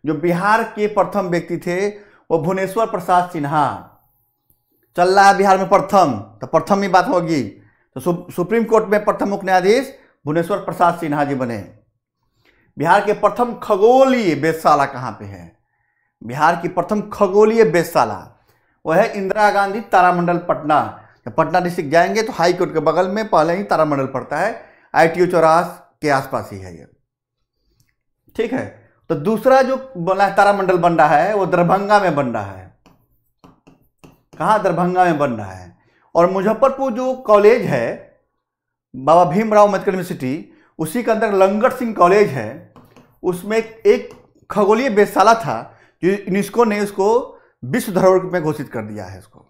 जो बिहार के प्रथम व्यक्ति थे वो भुवनेश्वर प्रसाद सिन्हा चल रहा है बिहार में प्रथम तो प्रथम ही बात होगी तो सु, सुप्रीम कोर्ट में प्रथम मुख्य न्यायाधीश भुवनेश्वर प्रसाद सिन्हा जी बने बिहार के प्रथम खगोलीय वेधशाला कहाँ पे है बिहार की प्रथम खगोलीय वेधशाला वह है इंदिरा गांधी तारामंडल पटना तो पटना डिस्ट्रिक्ट जाएंगे तो हाई कोर्ट के बगल में पहले ही तारामंडल पड़ता है आई टी चौरास के आसपास ही है ये ठीक है तो दूसरा जो बना तारामंडल बन रहा है वो दरभंगा में बन रहा है कहाँ दरभंगा में बन रहा है और मुजफ्फरपुर जो कॉलेज है बाबा भीमराव अम्बेडकर यूनिवर्सिटी उसी के अंदर लंगट सिंह कॉलेज है उसमें एक खगोलीय वेधशाला था जो यूनिस्को ने उसको विश्व धरोहर में घोषित कर दिया है उसको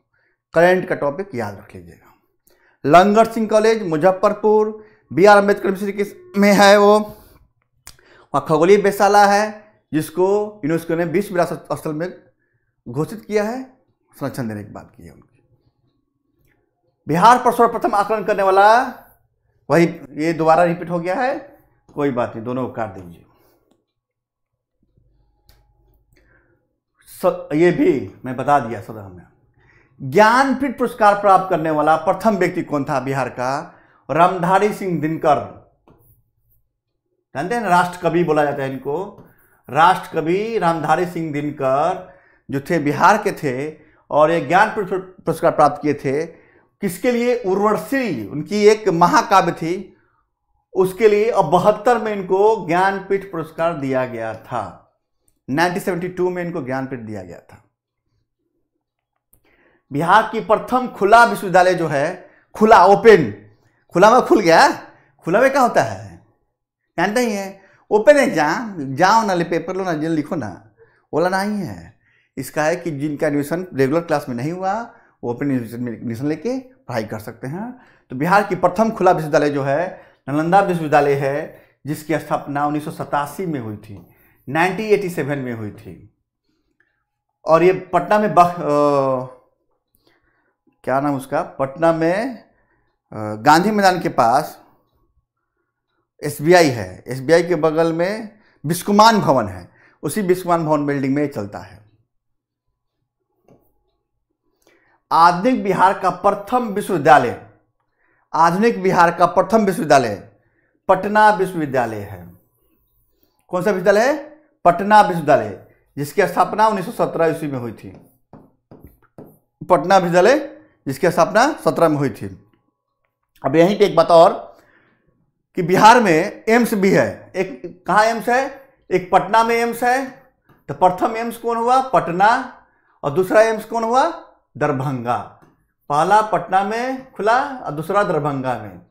करंट का टॉपिक याद रख लीजिएगा Langat Singh college Muzaffarpur B R Ambedkar university में है वो वहाँ खगोलीय वेशाला है जिसको यूनेस्को ने विश्व विरासत स्थल में घोषित किया है संरक्षण देने की बात की है उनकी बिहार पर सर्वप्रथम आक्रमण करने वाला वही ये दोबारा रिपीट हो गया है कोई बात नहीं दोनों को काट दीजिए ये भी मैं बता दिया सदर हमने ज्ञानपीठ पुरस्कार प्राप्त करने वाला प्रथम व्यक्ति कौन था बिहार का रामधारी सिंह दिनकर जानते हैं राष्ट्र कवि बोला जाता है इनको राष्ट्र कवि रामधारी सिंह दिनकर जो थे बिहार के थे और ये ज्ञान पुरस्कार प्राप्त किए थे किसके लिए उर्वशी उनकी एक महाकाव्य थी उसके लिए अब बहत्तर में इनको ज्ञानपीठ पुरस्कार दिया गया था 1972 में इनको ज्ञानपीठ दिया गया था बिहार की प्रथम खुला विश्वविद्यालय जो है खुला ओपन खुला में खुल गया खुला में क्या होता है वो ओपन एग्जाम जाओ ना पेपर लो ना जिन लिखो ना ओला ही है इसका है कि जिनका एडमिशन रेगुलर क्लास में नहीं हुआ वो अपने एडमिशन लेके पढ़ाई कर सकते हैं तो बिहार की प्रथम खुला विश्वविद्यालय जो है नालंदा विश्वविद्यालय है जिसकी स्थापना उन्नीस में हुई थी 1987 में हुई थी और ये पटना में बख क्या नाम उसका पटना में गांधी मैदान के पास एसबीआई है एसबीआई के बगल में बिस्कुमान भवन है उसी बिस्कुमान भवन बिल्डिंग में चलता है आधुनिक बिहार का प्रथम विश्वविद्यालय आधुनिक बिहार का प्रथम विश्वविद्यालय पटना विश्वविद्यालय है कौन सा विश्वविद्यालय है पटना विश्वविद्यालय जिसकी स्थापना 1917 ईस्वी में हुई थी पटना विश्वविद्यालय जिसकी स्थापना 17 में हुई थी अब यहीं पे एक बात और कि बिहार में एम्स भी है एक कहा एम्स है एक पटना में एम्स है तो प्रथम एम्स कौन हुआ पटना और दूसरा एम्स कौन हुआ दरभंगा पहला पटना में खुला और दूसरा दरभंगा में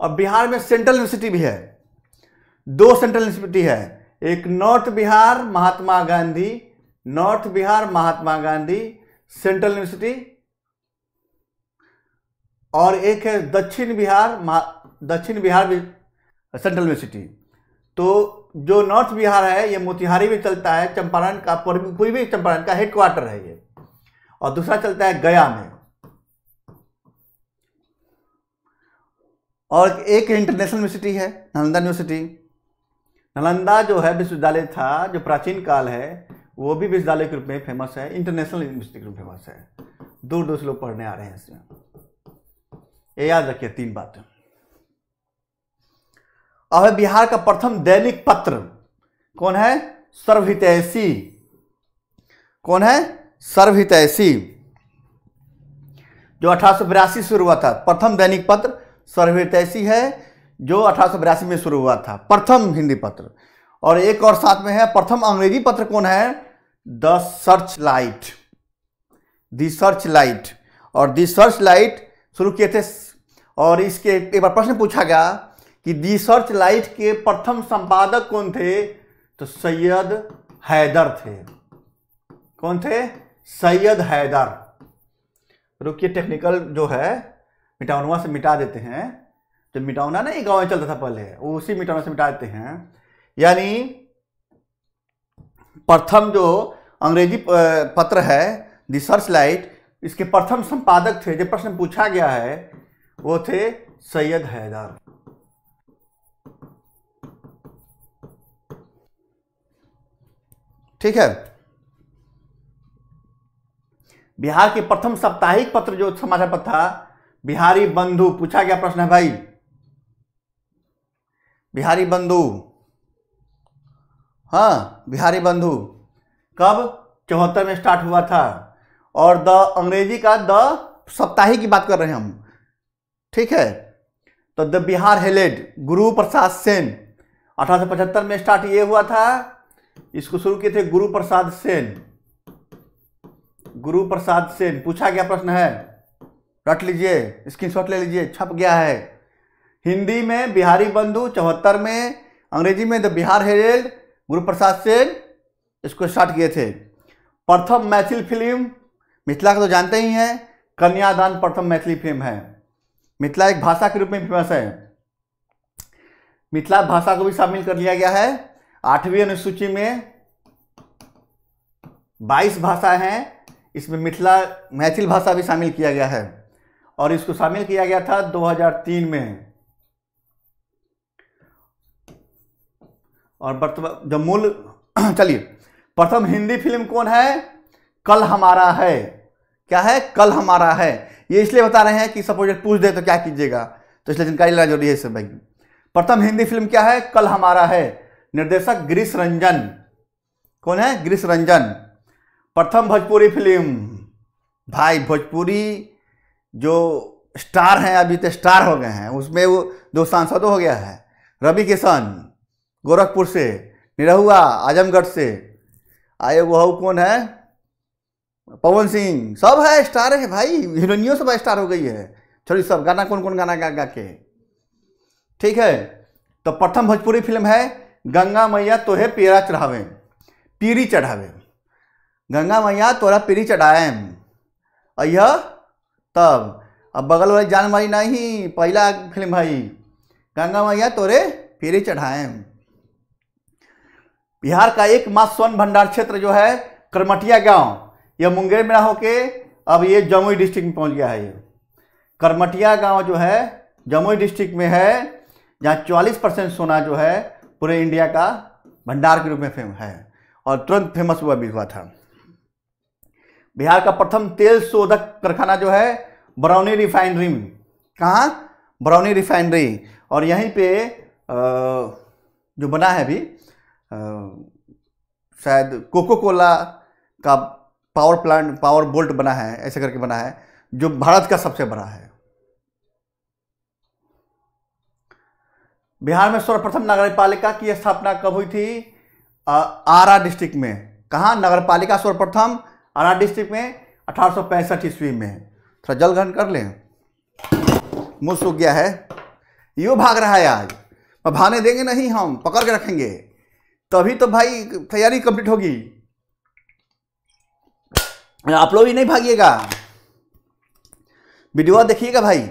और बिहार में सेंट्रल यूनिवर्सिटी भी है दो सेंट्रल यूनिवर्सिटी है एक north Bihar Mahatma Gandhi north Bihar Mahatma Gandhi central university और एक है दक्षिण बिहार दक्षिण बिहार सेंट्रल यूनिवर्सिटी तो जो नॉर्थ बिहार है ये मोतिहारी में चलता है चंपारण का पूर्वी चंपारण का हेडक्वार्टर है ये और दूसरा चलता है गया में और एक इंटरनेशनल यूनिवर्सिटी है नालंदा यूनिवर्सिटी नालंदा जो है विश्वविद्यालय था जो प्राचीन काल है वो भी विश्वविद्यालय के रूप में फेमस है इंटरनेशनल यूनिवर्सिटी के रूप में फेमस है दूर दूर से लोग पढ़ने आ रहे हैं इसमें ये याद रखिए तीन बातें अब है बिहार का प्रथम दैनिक पत्र कौन है सर्वहितैषी कौन है सर्वहितैषी जो अठारह से शुरू हुआ था प्रथम दैनिक पत्र सर्वहितैषी है जो अठारह में शुरू हुआ था प्रथम हिंदी पत्र और एक और साथ में है प्रथम अंग्रेजी पत्र कौन है the search light the search light और दी सर्च लाइट शुरू किए थे और इसके एक बार प्रश्न पूछा गया कि दी सर्च लाइट के प्रथम संपादक कौन थे तो सैयद हैदर थे कौन थे सैयद हैदर रुकिए टेक्निकल जो है मिटाउनवा से मिटा देते हैं जो मिटाउना ना एक गाँव चलता था पहले वो उसी मिटाउना से मिटा देते हैं यानी प्रथम जो अंग्रेजी पत्र है दी सर्च लाइट इसके प्रथम संपादक थे जो प्रश्न पूछा गया है वो थे सैयद हैदर ठीक है बिहार के प्रथम साप्ताहिक पत्र जो समाचार पत्र था बिहारी बंधु पूछा गया प्रश्न है भाई बिहारी बंधु हाँ बिहारी बंधु कब चौहत्तर में स्टार्ट हुआ था और द अंग्रेजी का द सप्ताहिक की बात कर रहे हैं हम ठीक है तो द बिहार हेलेड गुरु प्रसाद सेन अठारह में स्टार्ट ये हुआ था इसको शुरू किए थे गुरु प्रसाद सेन गुरु प्रसाद सेन पूछा गया प्रश्न है रट लीजिए स्क्रीनशॉट ले लीजिए छप गया है हिंदी में बिहारी बंधु चौहत्तर में अंग्रेजी में द बिहार हेरेल्ड गुरु प्रसाद सेन इसको स्टार्ट किए थे प्रथम मैथिल फिल्म मिथिला का तो जानते ही हैं कन्यादान प्रथम मैथिली फिल्म है मिथिला एक भाषा के रूप में फेमस है मिथिला भाषा को भी शामिल कर लिया गया है आठवीं अनुसूची में बाईस भाषा हैं इसमें मिथिला मैथिल भाषा भी शामिल किया गया है और इसको शामिल किया गया था 2003 में और वर्तमान जो मूल चलिए प्रथम हिंदी फिल्म कौन है कल हमारा है क्या है कल हमारा है ये इसलिए बता रहे हैं कि सपोज पूछ दे तो क्या कीजिएगा तो इसलिए जानकारी लेना जरूरी है इससे भाई प्रथम हिंदी फिल्म क्या है कल हमारा है निर्देशक ग्रीश रंजन कौन है ग्रीश रंजन प्रथम भोजपुरी फिल्म भाई भोजपुरी जो स्टार हैं अभी तो स्टार हो गए हैं उसमें वो दो सांसद हो गया है रवि किशन गोरखपुर से निरहुआ आजमगढ़ से आए वह कौन है पवन सिंह सब है स्टार है भाई हीरोइनियों सब स्टार हो गई है छोड़ी सब गाना कौन कौन गाना गा गा के ठीक है तो प्रथम भोजपुरी फिल्म है गंगा मैया तोहे पेरा चढ़ावे पीरी चढ़ावे गंगा मैया तोरा पीरी चढ़ाए अह तब अब बगल वाले जान मारी नहीं पहला फिल्म भाई गंगा मैया तोरे पीरी चढ़ाए बिहार का एक मास स्वर्ण भंडार क्षेत्र जो है करमटिया गांव यह मुंगेर में होके अब ये जमुई डिस्ट्रिक्ट में पहुंच गया है ये करमटिया गांव जो है जमुई डिस्ट्रिक्ट में है जहाँ 40 परसेंट सोना जो है पूरे इंडिया का भंडार के रूप में फेम है और तुरंत फेमस हुआ भी हुआ था बिहार का प्रथम तेल शोधक कारखाना जो है बरौनी रिफाइनरी कहाँ बरौनी रिफाइनरी और यहीं पे जो बना है अभी शायद कोको कोला का पावर प्लांट पावर बोल्ट बना है ऐसे करके बना है जो भारत का सबसे बड़ा है बिहार में सर्वप्रथम नगर पालिका की स्थापना कब हुई थी आरा डिस्ट्रिक्ट में कहाँ नगर पालिका सर्वप्रथम आरा डिस्ट्रिक्ट में अठारह ईस्वी में थोड़ा जल ग्रहण कर लें मुँह सूख गया है यो भाग रहा है आज भागने देंगे नहीं हम पकड़ के रखेंगे तभी तो भाई तैयारी कंप्लीट होगी आप लोग भी नहीं भागिएगा वीडियो देखिएगा भाई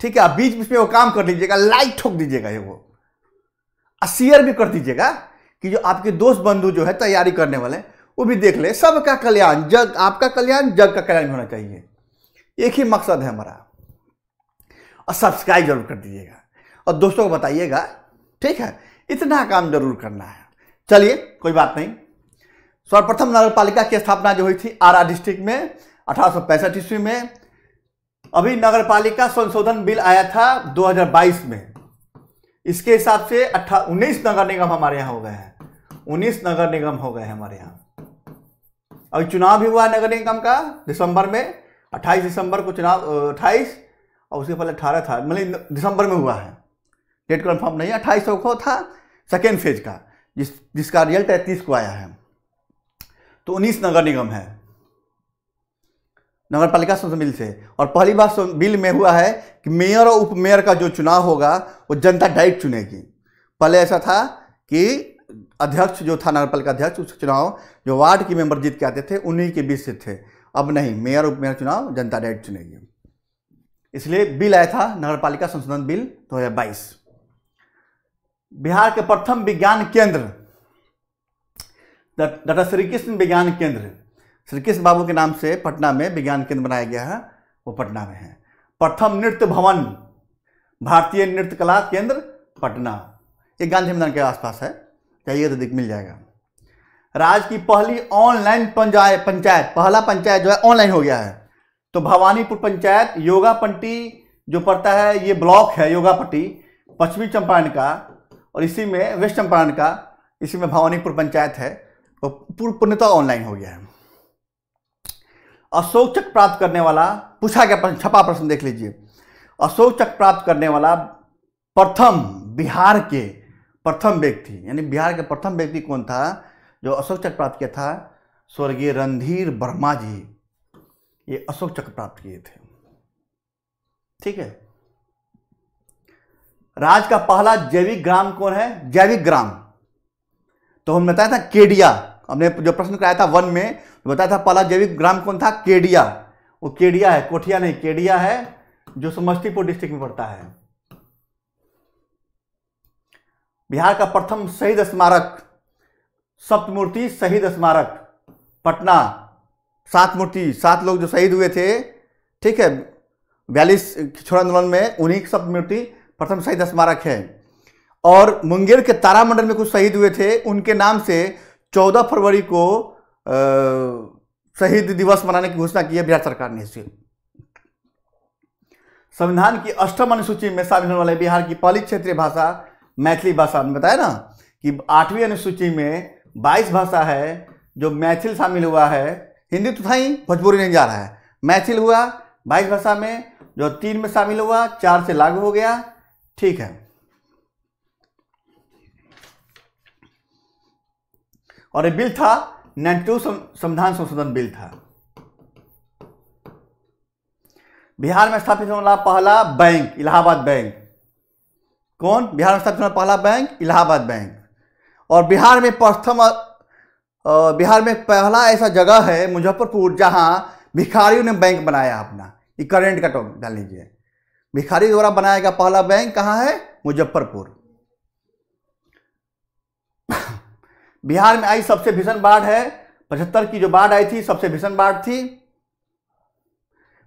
ठीक है आप बीच बीच में वो काम कर दीजिएगा लाइक ठोक दीजिएगा ये वो और शेयर भी कर दीजिएगा कि जो आपके दोस्त बंधु जो है तैयारी करने वाले वो भी देख ले सबका कल्याण जग आपका कल्याण जग का कल्याण होना चाहिए एक ही मकसद है हमारा और सब्सक्राइब जरूर कर दीजिएगा और दोस्तों को बताइएगा ठीक है इतना काम जरूर करना है चलिए कोई बात नहीं सर्वप्रथम नगर पालिका की स्थापना जो हुई थी आरा डिस्ट्रिक्ट में अठारह ईस्वी में अभी नगर पालिका संशोधन बिल आया था 2022 में इसके हिसाब से अट्ठा उन्नीस नगर निगम हमारे यहाँ हो गए हैं उन्नीस नगर निगम हो गए हैं हमारे यहाँ अभी चुनाव भी हुआ नगर निगम का दिसंबर में 28 दिसंबर को चुनाव 28 और उसके पहले 18 था मतलब दिसंबर में हुआ है डेट कन्फर्म नहीं अट्ठाईस को था सेकेंड फेज का जिस जिसका रिजल्ट है को आया है तो उन्नीस नगर निगम है नगर पालिका संसद बिल से और पहली बार बिल में हुआ है कि मेयर और उप मेयर का जो चुनाव होगा वो जनता डायरेक्ट चुनेगी पहले ऐसा था कि अध्यक्ष जो था नगर पालिका अध्यक्ष उस चुनाव जो वार्ड के मेंबर जीत के आते थे उन्हीं के बीच से थे अब नहीं मेयर उप मेयर चुनाव जनता डायरेक्ट चुनेगी इसलिए बिल आया था नगर पालिका संशोधन बिल दो तो बिहार के प्रथम विज्ञान केंद्र डॉक्टर श्री कृष्ण विज्ञान केंद्र श्री कृष्ण बाबू के नाम से पटना में विज्ञान केंद्र बनाया गया है वो पटना में है प्रथम नृत्य भवन भारतीय नृत्य कला केंद्र पटना ये गांधी मैदान के आसपास है चाहिए तो दिख मिल जाएगा राज्य की पहली ऑनलाइन पंचायत पंचायत पहला पंचायत जो है ऑनलाइन हो गया है तो भवानीपुर पंचायत योगापट्टी जो पड़ता है ये ब्लॉक है योगापट्टी पश्चिमी चंपारण का और इसी में वेस्ट चंपारण का इसी में भवानीपुर पंचायत है तो पूर्णतः ऑनलाइन हो गया है अशोक चक्र प्राप्त करने वाला पूछा गया प्रश्न छपा प्रश्न देख लीजिए अशोक चक्र प्राप्त करने वाला प्रथम बिहार के प्रथम व्यक्ति यानी बिहार के प्रथम व्यक्ति कौन था जो अशोक चक्र प्राप्त किया था स्वर्गीय रणधीर वर्मा जी ये अशोक चक्र प्राप्त किए थे ठीक है राज का पहला जैविक ग्राम कौन है जैविक ग्राम तो हमने बताया था केडिया हमने जो प्रश्न कराया था वन में तो बताया था पहला जैविक ग्राम कौन था केडिया वो केडिया है कोठिया नहीं केडिया है जो समस्तीपुर डिस्ट्रिक्ट में पड़ता है बिहार का प्रथम शहीद स्मारक सप्तमूर्ति शहीद स्मारक पटना सात मूर्ति सात लोग जो शहीद हुए थे ठीक है बयालीस छोड़ आंदोलन में उन्हीं की सप्तमूर्ति प्रथम शहीद स्मारक है और मुंगेर के तारामंडल में कुछ शहीद हुए थे उनके नाम से 14 फरवरी को शहीद दिवस मनाने की घोषणा की है बिहार सरकार ने इसे संविधान की अष्टम अनुसूची में शामिल होने वाले बिहार की पहली क्षेत्रीय भाषा मैथिली भाषा हमने बताया ना कि आठवीं अनुसूची में बाईस भाषा है जो मैथिल शामिल हुआ है हिंदी तो था ही भोजपुरी नहीं जा रहा है मैथिल हुआ बाईस भाषा में जो तीन में शामिल हुआ चार से लागू हो गया ठीक है और ये बिल था नाइन्टी टू संविधान संशोधन बिल था बिहार में स्थापित होने वाला पहला बैंक इलाहाबाद बैंक कौन बिहार में स्थापित होने पहला बैंक इलाहाबाद बैंक और बिहार में प्रथम बिहार में पहला ऐसा जगह है मुजफ्फरपुर जहां भिखारियों ने बैंक बनाया अपना ये करेंट का टॉप डाल लीजिए भिखारी द्वारा बनाया गया पहला बैंक कहाँ है मुजफ्फरपुर बिहार में आई सबसे भीषण बाढ़ है पचहत्तर की जो बाढ़ आई थी सबसे भीषण बाढ़ थी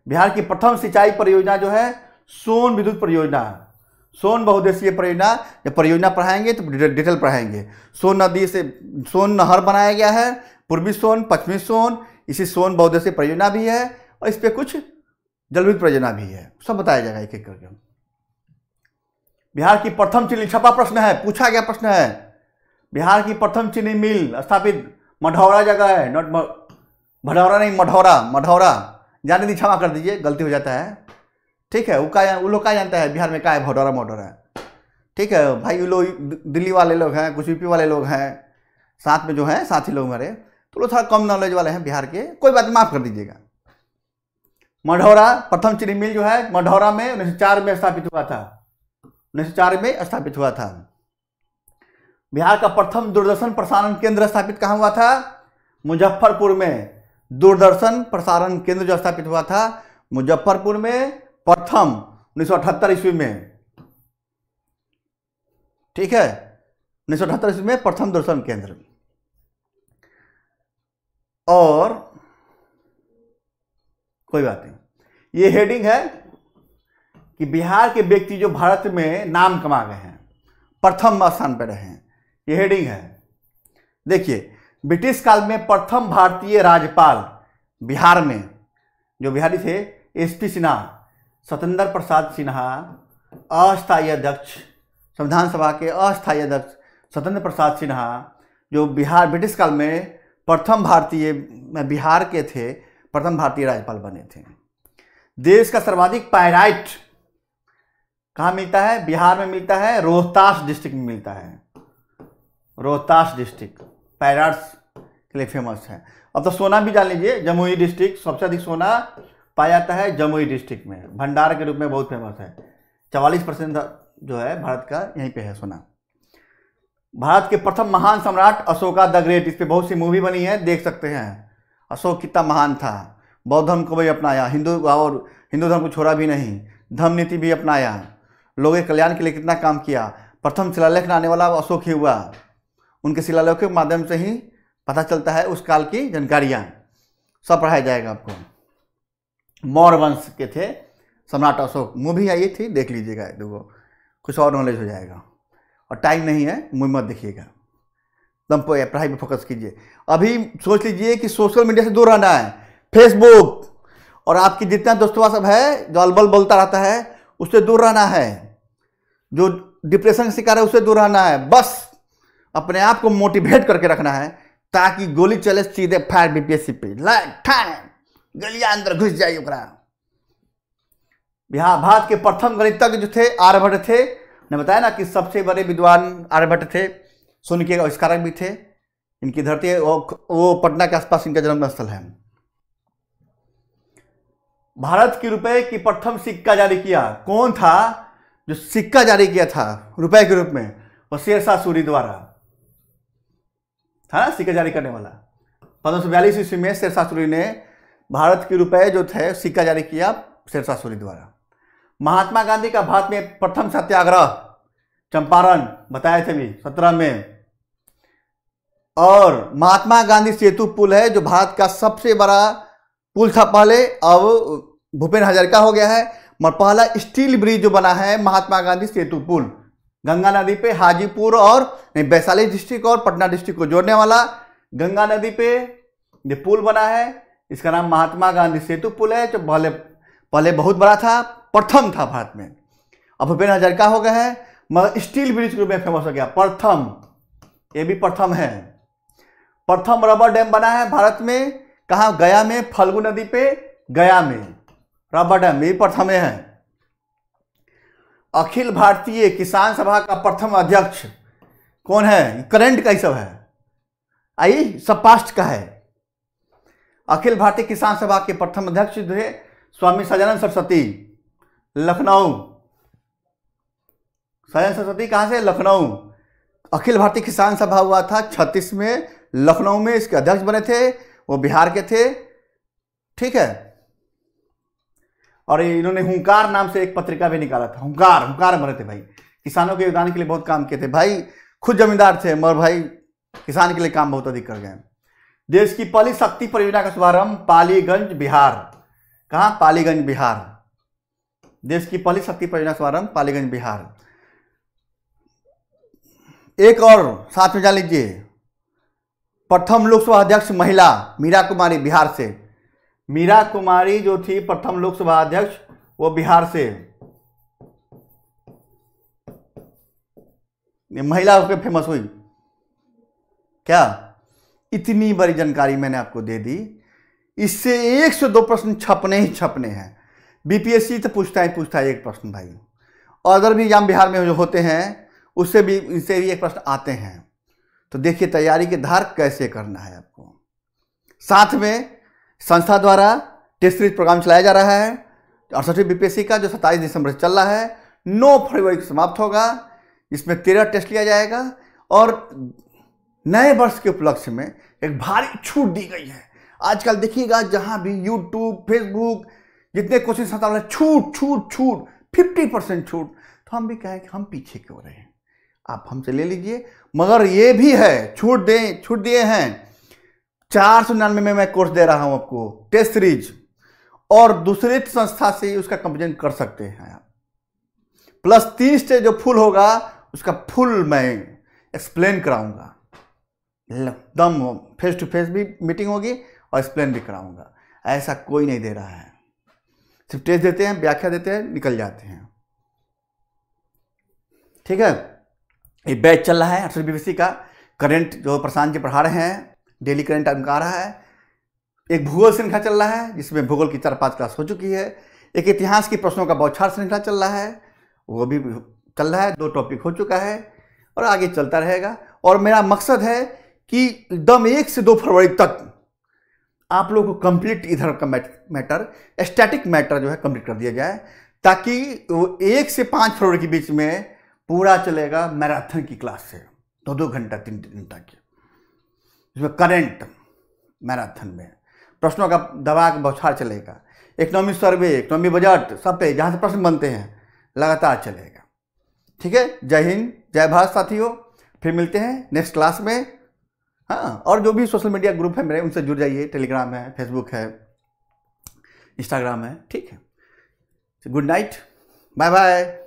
बिहार की प्रथम सिंचाई परियोजना जो है सोन विद्युत परियोजना सोन बहुद्देशीय परियोजना जब परियोजना पढ़ाएंगे तो डिटेल पढ़ाएंगे सोन नदी से सोन नहर बनाया गया है पूर्वी सोन पश्चिमी सोन इसी सोन बहुद्देशीय परियोजना भी है और इस पर कुछ जलविद्युत परियोजना भी है सब बताया जाएगा एक एक करके बिहार की प्रथम चिली छपा प्रश्न है पूछा गया प्रश्न है बिहार की प्रथम चीनी मिल स्थापित मढौरा जगह है नॉट मढौरा नहीं मढौरा मढौरा जाने दी क्षमा कर दीजिए गलती हो जाता है ठीक है वो का वो लोग का जानता है बिहार में का है भडौरा मढौरा ठीक है भाई वो लोग दिल्ली वाले लोग हैं कुछ यूपी वाले लोग हैं साथ में जो हैं साथी लोग मेरे तो लोग थोड़ा कम नॉलेज वाले हैं बिहार के कोई बात माफ़ कर दीजिएगा मढौरा प्रथम चीनी मिल जो है मढौरा में उन्नीस में स्थापित हुआ था उन्नीस में स्थापित हुआ था बिहार का प्रथम दूरदर्शन प्रसारण केंद्र स्थापित कहाँ हुआ था मुजफ्फरपुर में दूरदर्शन प्रसारण केंद्र जो स्थापित हुआ था मुजफ्फरपुर में प्रथम उन्नीस ईस्वी में ठीक है उन्नीस ईस्वी में प्रथम दूरदर्शन केंद्र और कोई बात नहीं ये हेडिंग है कि बिहार के व्यक्ति जो भारत में नाम कमा गए हैं प्रथम स्थान पर रहे हैं ये हेडिंग है देखिए ब्रिटिश काल में प्रथम भारतीय राज्यपाल बिहार में जो बिहारी थे एस पी सिन्हा सतेंद्र प्रसाद सिन्हा अस्थायी अध्यक्ष संविधान सभा के अस्थायी अध्यक्ष सतेंद्र प्रसाद सिन्हा जो बिहार ब्रिटिश काल में प्रथम भारतीय बिहार के थे प्रथम भारतीय राज्यपाल बने थे देश का सर्वाधिक पायराइट कहाँ मिलता है बिहार में मिलता है रोहतास डिस्ट्रिक्ट में मिलता है रोहतास डिस्ट्रिक्ट पैराट्स के लिए फेमस है अब तो सोना भी जान लीजिए जमुई डिस्ट्रिक्ट सबसे अधिक सोना पाया जाता है जमुई डिस्ट्रिक्ट में भंडार के रूप में बहुत फेमस है चवालीस परसेंट जो है भारत का यहीं पे है सोना भारत के प्रथम महान सम्राट अशोका द ग्रेट इस पर बहुत सी मूवी बनी है देख सकते हैं अशोक कितना महान था बौद्ध धर्म को भी अपनाया हिंदू और हिंदू धर्म को छोड़ा भी नहीं धर्म नीति भी अपनाया लोगों के कल्याण के लिए कितना काम किया प्रथम शिलालेख आने वाला अशोक ही हुआ उनके शिलालेखों के माध्यम से ही पता चलता है उस काल की जानकारियाँ सब पढ़ाया जाएगा आपको मौर्य वंश के थे सम्राट अशोक मूवी आई थी देख लीजिएगा दो कुछ और नॉलेज हो जाएगा और टाइम नहीं है मूवी मत देखिएगा दम पर पढ़ाई पर फोकस कीजिए अभी सोच लीजिए कि सोशल मीडिया से दूर रहना है फेसबुक और आपकी जितना दोस्तों सब है जो अलबल बोलता रहता है उससे दूर रहना है जो डिप्रेशन का शिकार है उससे दूर रहना है बस अपने आप को मोटिवेट करके रखना है ताकि गोली चले सीधे फायर बीपीएससी पे गलिया अंदर घुस जाए ओकरा भारत के प्रथम गणितज्ञ जो थे आर्यभट्ट थे ने बताया ना कि सबसे बड़े विद्वान आर्यभट्ट थे सुन के आविष्कारक भी थे इनकी धरती वो, वो पटना के आसपास इनका जन्म स्थल है भारत की रुपए की प्रथम सिक्का जारी किया कौन था जो सिक्का जारी किया था रुपए के रूप में वो शेरशाह सूरी द्वारा था ना सिक्का जारी करने वाला पंद्रह सौ बयालीस ईस्वी में शेरशाह सूरी ने भारत के रुपए जो थे सिक्का जारी किया शेरशाह सूरी द्वारा महात्मा गांधी का भारत में प्रथम सत्याग्रह चंपारण बताए थे भी सत्रह में और महात्मा गांधी सेतु पुल है जो भारत का सबसे बड़ा पुल था पहले अब भूपेन हजारिका हो गया है मगर पहला स्टील ब्रिज जो बना है महात्मा गांधी सेतु पुल गंगा नदी पे हाजीपुर और नहीं वैशाली डिस्ट्रिक्ट और पटना डिस्ट्रिक्ट को जोड़ने वाला गंगा नदी पे ये पुल बना है इसका नाम महात्मा गांधी सेतु पुल है जो पहले पहले बहुत बड़ा था प्रथम था भारत में अब भूपेन्द्र हजारिका हो गया है मगर स्टील ब्रिज के रूप में फेमस हो गया प्रथम ये भी प्रथम है प्रथम रबर डैम बना है भारत में कहा गया में फल्गु नदी पे गया में रबर डैम ये प्रथम है अखिल भारतीय किसान सभा का प्रथम अध्यक्ष कौन है करंट का ही सब है आई सब पास्ट का है अखिल भारतीय किसान सभा के प्रथम अध्यक्ष थे स्वामी सजानंद सरस्वती लखनऊ सजानंद सरस्वती कहाँ से लखनऊ अखिल भारतीय किसान सभा हुआ था छत्तीस में लखनऊ में इसके अध्यक्ष बने थे वो बिहार के थे ठीक है और इन्होंने हुंकार नाम से एक पत्रिका भी निकाला था हुंकार हुंकार मरे थे भाई किसानों के योगदान के लिए बहुत काम किए थे भाई खुद जमींदार थे मगर भाई किसान के लिए काम बहुत अधिक कर गए देश की पहली शक्ति परियोजना का शुभारंभ पालीगंज बिहार कहाँ पालीगंज बिहार देश की पहली शक्ति परियोजना शुभारंभ पालीगंज बिहार एक और साथ में जान लीजिए प्रथम लोकसभा अध्यक्ष महिला मीरा कुमारी बिहार से मीरा कुमारी जो थी प्रथम लोकसभा अध्यक्ष वो बिहार से महिला होकर फेमस हुई क्या इतनी बड़ी जानकारी मैंने आपको दे दी इससे एक से दो प्रश्न छपने ही छपने हैं बीपीएससी तो पूछता ही पूछता है एक प्रश्न भाई और अदर भी एग्जाम बिहार में जो होते हैं उससे भी इससे भी एक प्रश्न आते हैं तो देखिए तैयारी के धार कैसे करना है आपको साथ में संस्था द्वारा टेस्ट सीरीज प्रोग्राम चलाया जा रहा है अड़सठवीं बीपीएससी का जो सत्ताईस दिसंबर से चल रहा है नौ फरवरी को समाप्त होगा इसमें तेरह टेस्ट लिया जाएगा और नए वर्ष के उपलक्ष्य में एक भारी छूट दी गई है आजकल देखिएगा जहाँ भी यूट्यूब फेसबुक जितने कोचिंग संस्था वाले छूट छूट छूट फिफ्टी परसेंट छूट तो हम भी कहें कि हम पीछे क्यों रहे हैं आप हमसे ले लीजिए मगर ये भी है छूट दें छूट दिए हैं चार सौ निन्यानवे में मैं कोर्स दे रहा हूं आपको टेस्ट सीरीज और दूसरी संस्था से उसका कंपेरिजन कर सकते हैं आप प्लस तीस से जो फुल होगा उसका फुल मैं एक्सप्लेन कराऊंगा एकदम फेस टू फेस भी मीटिंग होगी और एक्सप्लेन भी कराऊंगा ऐसा कोई नहीं दे रहा है सिर्फ टेस्ट देते हैं व्याख्या देते हैं निकल जाते हैं ठीक है ये बैच चल रहा है आठ सौ का करेंट जो प्रशांत जी पढ़ा रहे हैं डेली करंट टाइम का आ रहा है एक भूगोल श्रृंखला चल रहा है जिसमें भूगोल की चार पाँच क्लास हो चुकी है एक इतिहास की प्रश्नों का बौछार श्रृंखला चल रहा है वो भी चल रहा है दो टॉपिक हो चुका है और आगे चलता रहेगा और मेरा मकसद है कि दम एक से दो फरवरी तक आप लोगों को कंप्लीट इधर का मैटर स्टैटिक मैटर जो है कंप्लीट कर दिया जाए ताकि वो एक से पाँच फरवरी के बीच में पूरा चलेगा मैराथन की क्लास से दो तो दो घंटा तीन तीन घंटा की जिसमें करंट मैराथन में प्रश्नों का दबाव बौछार चलेगा इकोनॉमी सर्वे इकोनॉमी बजट सब पे जहाँ से प्रश्न बनते हैं लगातार चलेगा ठीक है जय हिंद जय भारत साथियों फिर मिलते हैं नेक्स्ट क्लास में हाँ और जो भी सोशल मीडिया ग्रुप है मेरे उनसे जुड़ जाइए टेलीग्राम है फेसबुक है इंस्टाग्राम है ठीक है गुड नाइट बाय बाय